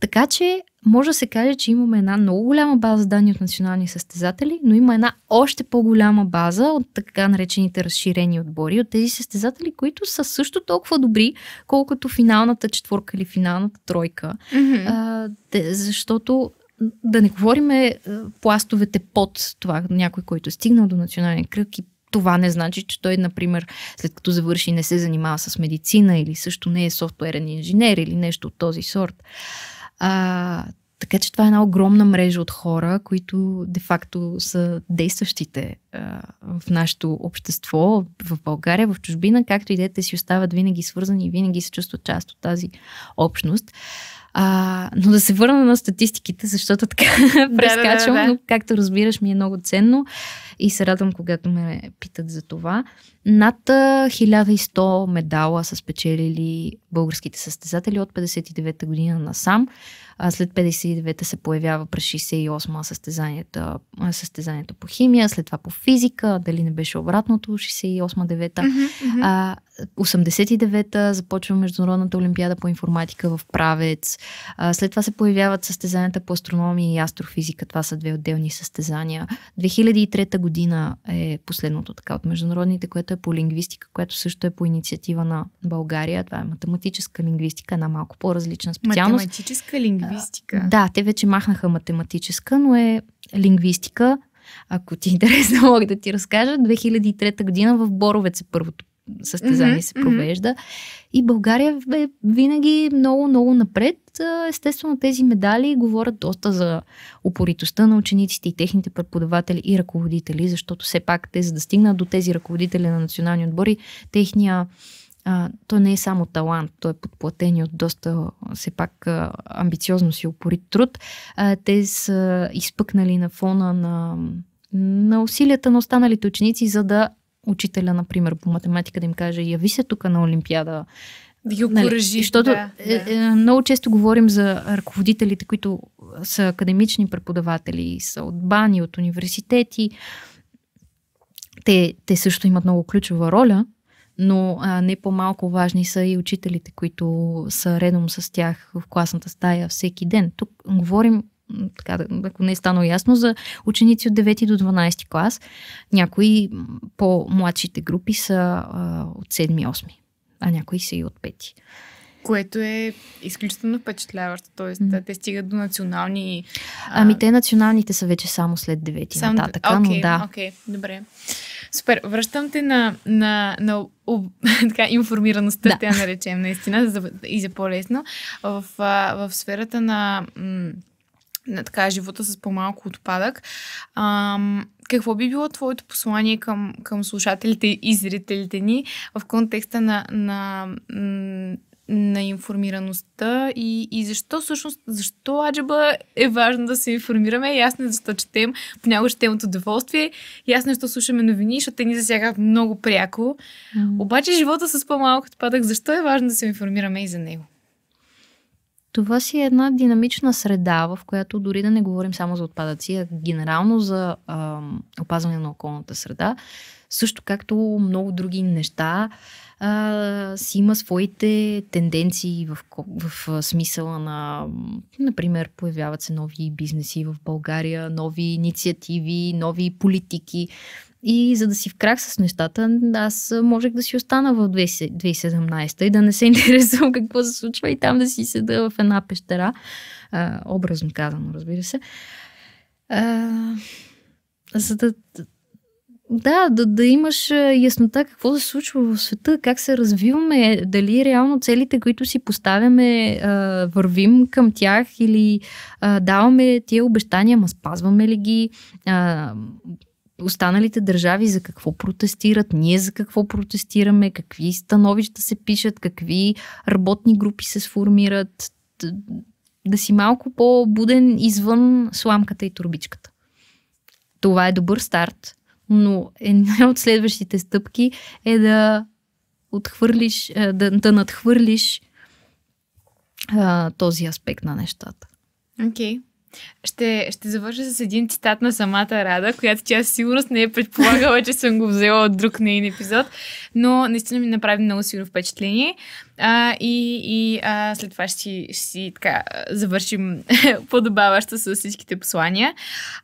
S2: Така че може да се каже, че имаме една много голяма база данни от национални състезатели, но има една още по-голяма база от така наречените разширени отбори, от тези състезатели, които са също толкова добри, колкото финалната четворка или финалната тройка. Mm-hmm. А, те, защото да не говориме пластовете под това, някой, който е стигнал до национален кръг и това не значи, че той, например, след като завърши, не се занимава с медицина или също не е софтуерен инженер или нещо от този сорт. А, така че това е една огромна мрежа от хора, които де-факто са действащите а, в нашето общество, в България, в чужбина, както и дете си остават винаги свързани и винаги се чувстват част от тази общност. А, но да се върна на статистиките, защото така <laughs> да, да, да, да. но както разбираш ми е много ценно и се радвам, когато ме питат за това. Над 1100 медала са спечелили българските състезатели от 59-та година насам. А след 59-та се появява през 68-ма състезанието, състезанието по химия, след това по физика, дали не беше обратното, 68-9-та. Mm-hmm, А, 89-та започва Международната олимпиада по информатика в Правец. А, след това се появяват състезанията по астрономия и астрофизика. Това са две отделни състезания. 2003 година е последното така от международните, което е по лингвистика, което също е по инициатива на България. Това е математическа лингвистика, една малко по-различна специалност.
S1: Математическа лингвистика лингвистика.
S2: Да, те вече махнаха математическа, но е лингвистика. Ако ти е интересно, <laughs> мога да ти разкажа. 2003 година в Боровец е първото състезание mm-hmm, се провежда. Mm-hmm. И България е винаги много, много напред. Естествено, тези медали говорят доста за упоритостта на учениците и техните преподаватели и ръководители, защото все пак те, за да стигнат до тези ръководители на национални отбори, техния а, то не е само талант, то е подплатен от доста, все пак, а, амбициозно си упорит труд. А, те са изпъкнали на фона на, на усилията на останалите ученици, за да учителя, например, по математика да им каже, яви се тук на Олимпиада.
S1: Да ги окоръжи. Нали, защото да,
S2: е, е, много често говорим за ръководителите, които са академични преподаватели, са от бани, от университети. Те, те също имат много ключова роля, но а, не по-малко важни са и учителите, които са редом с тях в класната стая всеки ден. Тук говорим така, ако не е станало ясно, за ученици от 9 до 12 клас. Някои по-младшите групи са а, от 7-8, а някои са и от 5.
S1: Което е изключително впечатляващо. Тоест, mm-hmm. те стигат до национални. А... Ами
S2: те националните са вече само след 9 само... нататък. Okay, но да. Окей,
S1: okay, добре. Супер. Връщам те на, на, на об, <laughs> така, информираността, да. тя наречем наистина, за, и за по-лесно. В, в сферата на, на така, живота с по-малко отпадък. Ам, какво би било твоето послание към, към слушателите и зрителите ни в контекста на, на на информираността и, и защо всъщност, защо Аджаба е важно да се информираме. Ясно е защо четем, понякога четем от удоволствие, ясно е защо слушаме новини, защото те ни засягат много пряко. Обаче живота с по малко отпадък, защо е важно да се информираме и за него?
S2: Това си е една динамична среда, в която дори да не говорим само за отпадъци, а генерално за а, опазване на околната среда, също както много други неща а, си има своите тенденции в, в смисъла на, например, появяват се нови бизнеси в България, нови инициативи, нови политики. И за да си в крак с нещата, аз можех да си остана в 2017 и да не се <laughs> интересувам какво се случва и там да си седа в една пещера, а, образно казано, разбира се. А, за да да, да, да имаш яснота какво се случва в света, как се развиваме, дали реално целите, които си поставяме, вървим към тях или даваме тия обещания, ма спазваме ли ги останалите държави за какво протестират, ние за какво протестираме, какви становища се пишат, какви работни групи се сформират. Да си малко по-буден извън сламката и турбичката. Това е добър старт но една от следващите стъпки е да отхвърлиш, е, да, да надхвърлиш а, този аспект на нещата.
S1: Окей. Okay. Ще, ще завърша с един цитат на самата Рада, която тя сигурност не е предполагала, че съм го взела от друг нейн епизод, но наистина ми направи много силно впечатление. А, и и а, след това ще си, ще си така завършим <laughs> подобаващо с всичките послания.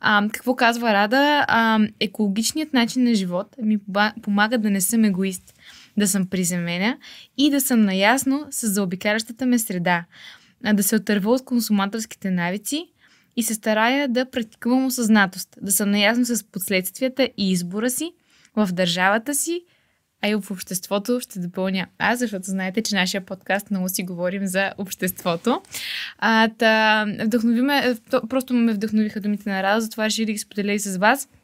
S1: А, какво казва Рада? А, екологичният начин на живот ми помага да не съм егоист, да съм приземена и да съм наясно с заобикалящата ме среда, да се отърва от консуматорските навици, и се старая да практикувам осъзнатост, да съм наясно с последствията и избора си в държавата си, а и в обществото ще допълня аз, защото знаете, че нашия подкаст много си говорим за обществото. А, та, вдъхновиме, просто ме вдъхновиха думите на Рада, затова ще да ги споделя и с вас –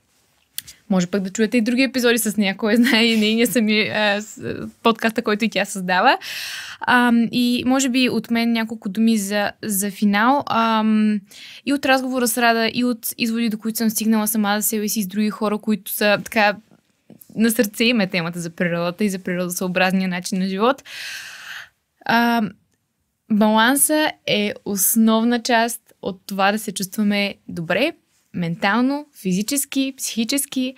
S1: може пък да чуете и други епизоди с нея, кой знае и нейния сами е, подкаста, който и тя създава. А, и може би от мен няколко думи за, за финал. А, и от разговора с Рада, и от изводи, до които съм стигнала сама за себе си с други хора, които са така на сърце им е темата за природата и за природосъобразния начин на живот. А, баланса е основна част от това да се чувстваме добре, ментално, физически, психически.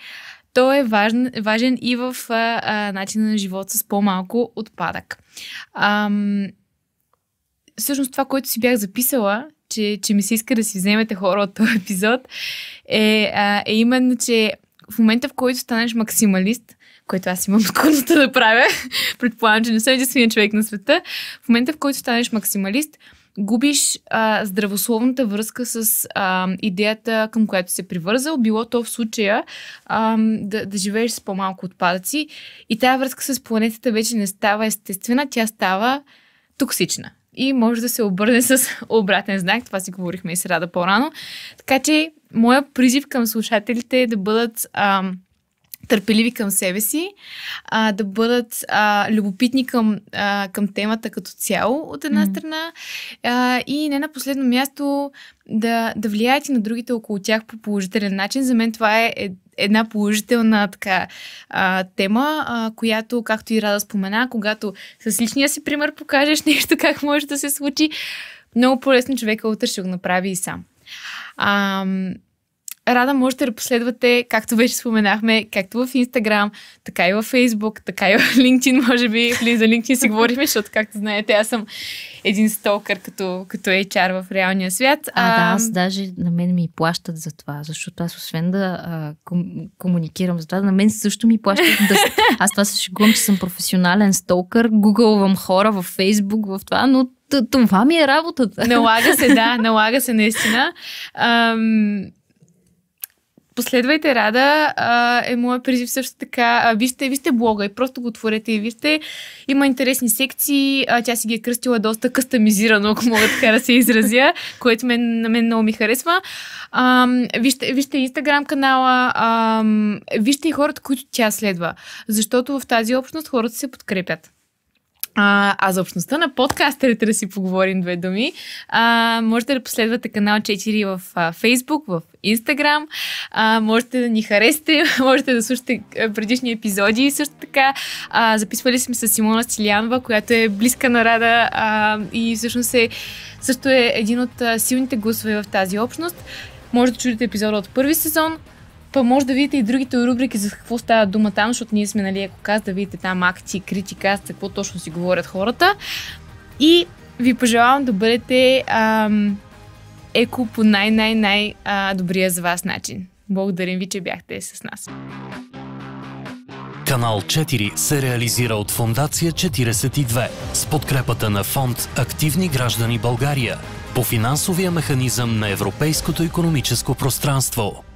S1: Той е важен, важен и в а, а, начина на живот с по-малко отпадък. Ам, всъщност това, което си бях записала, че, че ми се иска да си вземете хора от този епизод, е, а, е именно, че в момента, в който станеш максималист, което аз имам <laughs> скоростта да правя, <laughs> предполагам, че не съм единствения човек на света, в момента, в който станеш максималист, губиш а, здравословната връзка с а, идеята, към която се привързал, било то в случая а, да, да живееш с по-малко отпадъци. И тази връзка с планетата вече не става естествена, тя става токсична. И може да се обърне с <laughs> обратен знак. Това си говорихме и рада по-рано. Така че, моя призив към слушателите е да бъдат. А, търпеливи към себе си, а, да бъдат а, любопитни към, а, към темата като цяло, от една mm-hmm. страна, а, и не на последно място да, да влияят и на другите около тях по положителен начин. За мен това е, е една положителна така а, тема, а, която, както и Рада спомена, когато с личния си пример покажеш <laughs> нещо, как може да се случи, много по-лесно човека утре ще го направи и сам. А, Рада, можете да последвате, както вече споменахме, както в Инстаграм, така и в Фейсбук, така и в <laughs> LinkedIn, може би. За LinkedIn си говорихме, защото, както знаете, аз съм един столкър като, като HR в реалния свят. А, а, да, аз даже
S2: на мен ми плащат за това, защото аз освен да а, ком, комуникирам за това, на мен също ми плащат да... <laughs> Аз това се шегувам, че съм професионален столкър, гугълвам хора в Фейсбук, в това, но това ми е работата. Налага се, да, <laughs>
S1: налага се наистина. Ам, Последвайте Рада, а, е моят призив също така. А, вижте, вижте блога и просто го отворете и вижте. Има интересни секции, а, тя си ги е кръстила доста кастамизирано, ако мога така да се изразя, <laughs> което мен, на мен много ми харесва. А, вижте, вижте Instagram канала, а, вижте и хората, които тя следва, защото в тази общност хората се подкрепят. А, а за общността на подкастерите да си поговорим две думи, а, можете да последвате канал 4 в а, Facebook, в Instagram, а, можете да ни харесате, <laughs> можете да слушате предишни епизоди и също така. А, записвали сме с Симона Стилянова, която е близка на Рада а, и всъщност е, също е един от силните гласове в тази общност. Може да чуете епизода от първи сезон, Па може да видите и другите рубрики за какво става дума там, защото ние сме, нали, ако каз, да видите там акции, критика, какво точно си говорят хората. И ви пожелавам да бъдете ам, еко по най-най-най добрия за вас начин. Благодарим ви, че бяхте с нас.
S2: Канал 4 се реализира от Фондация 42 с подкрепата на фонд Активни граждани България по финансовия механизъм на Европейското економическо пространство.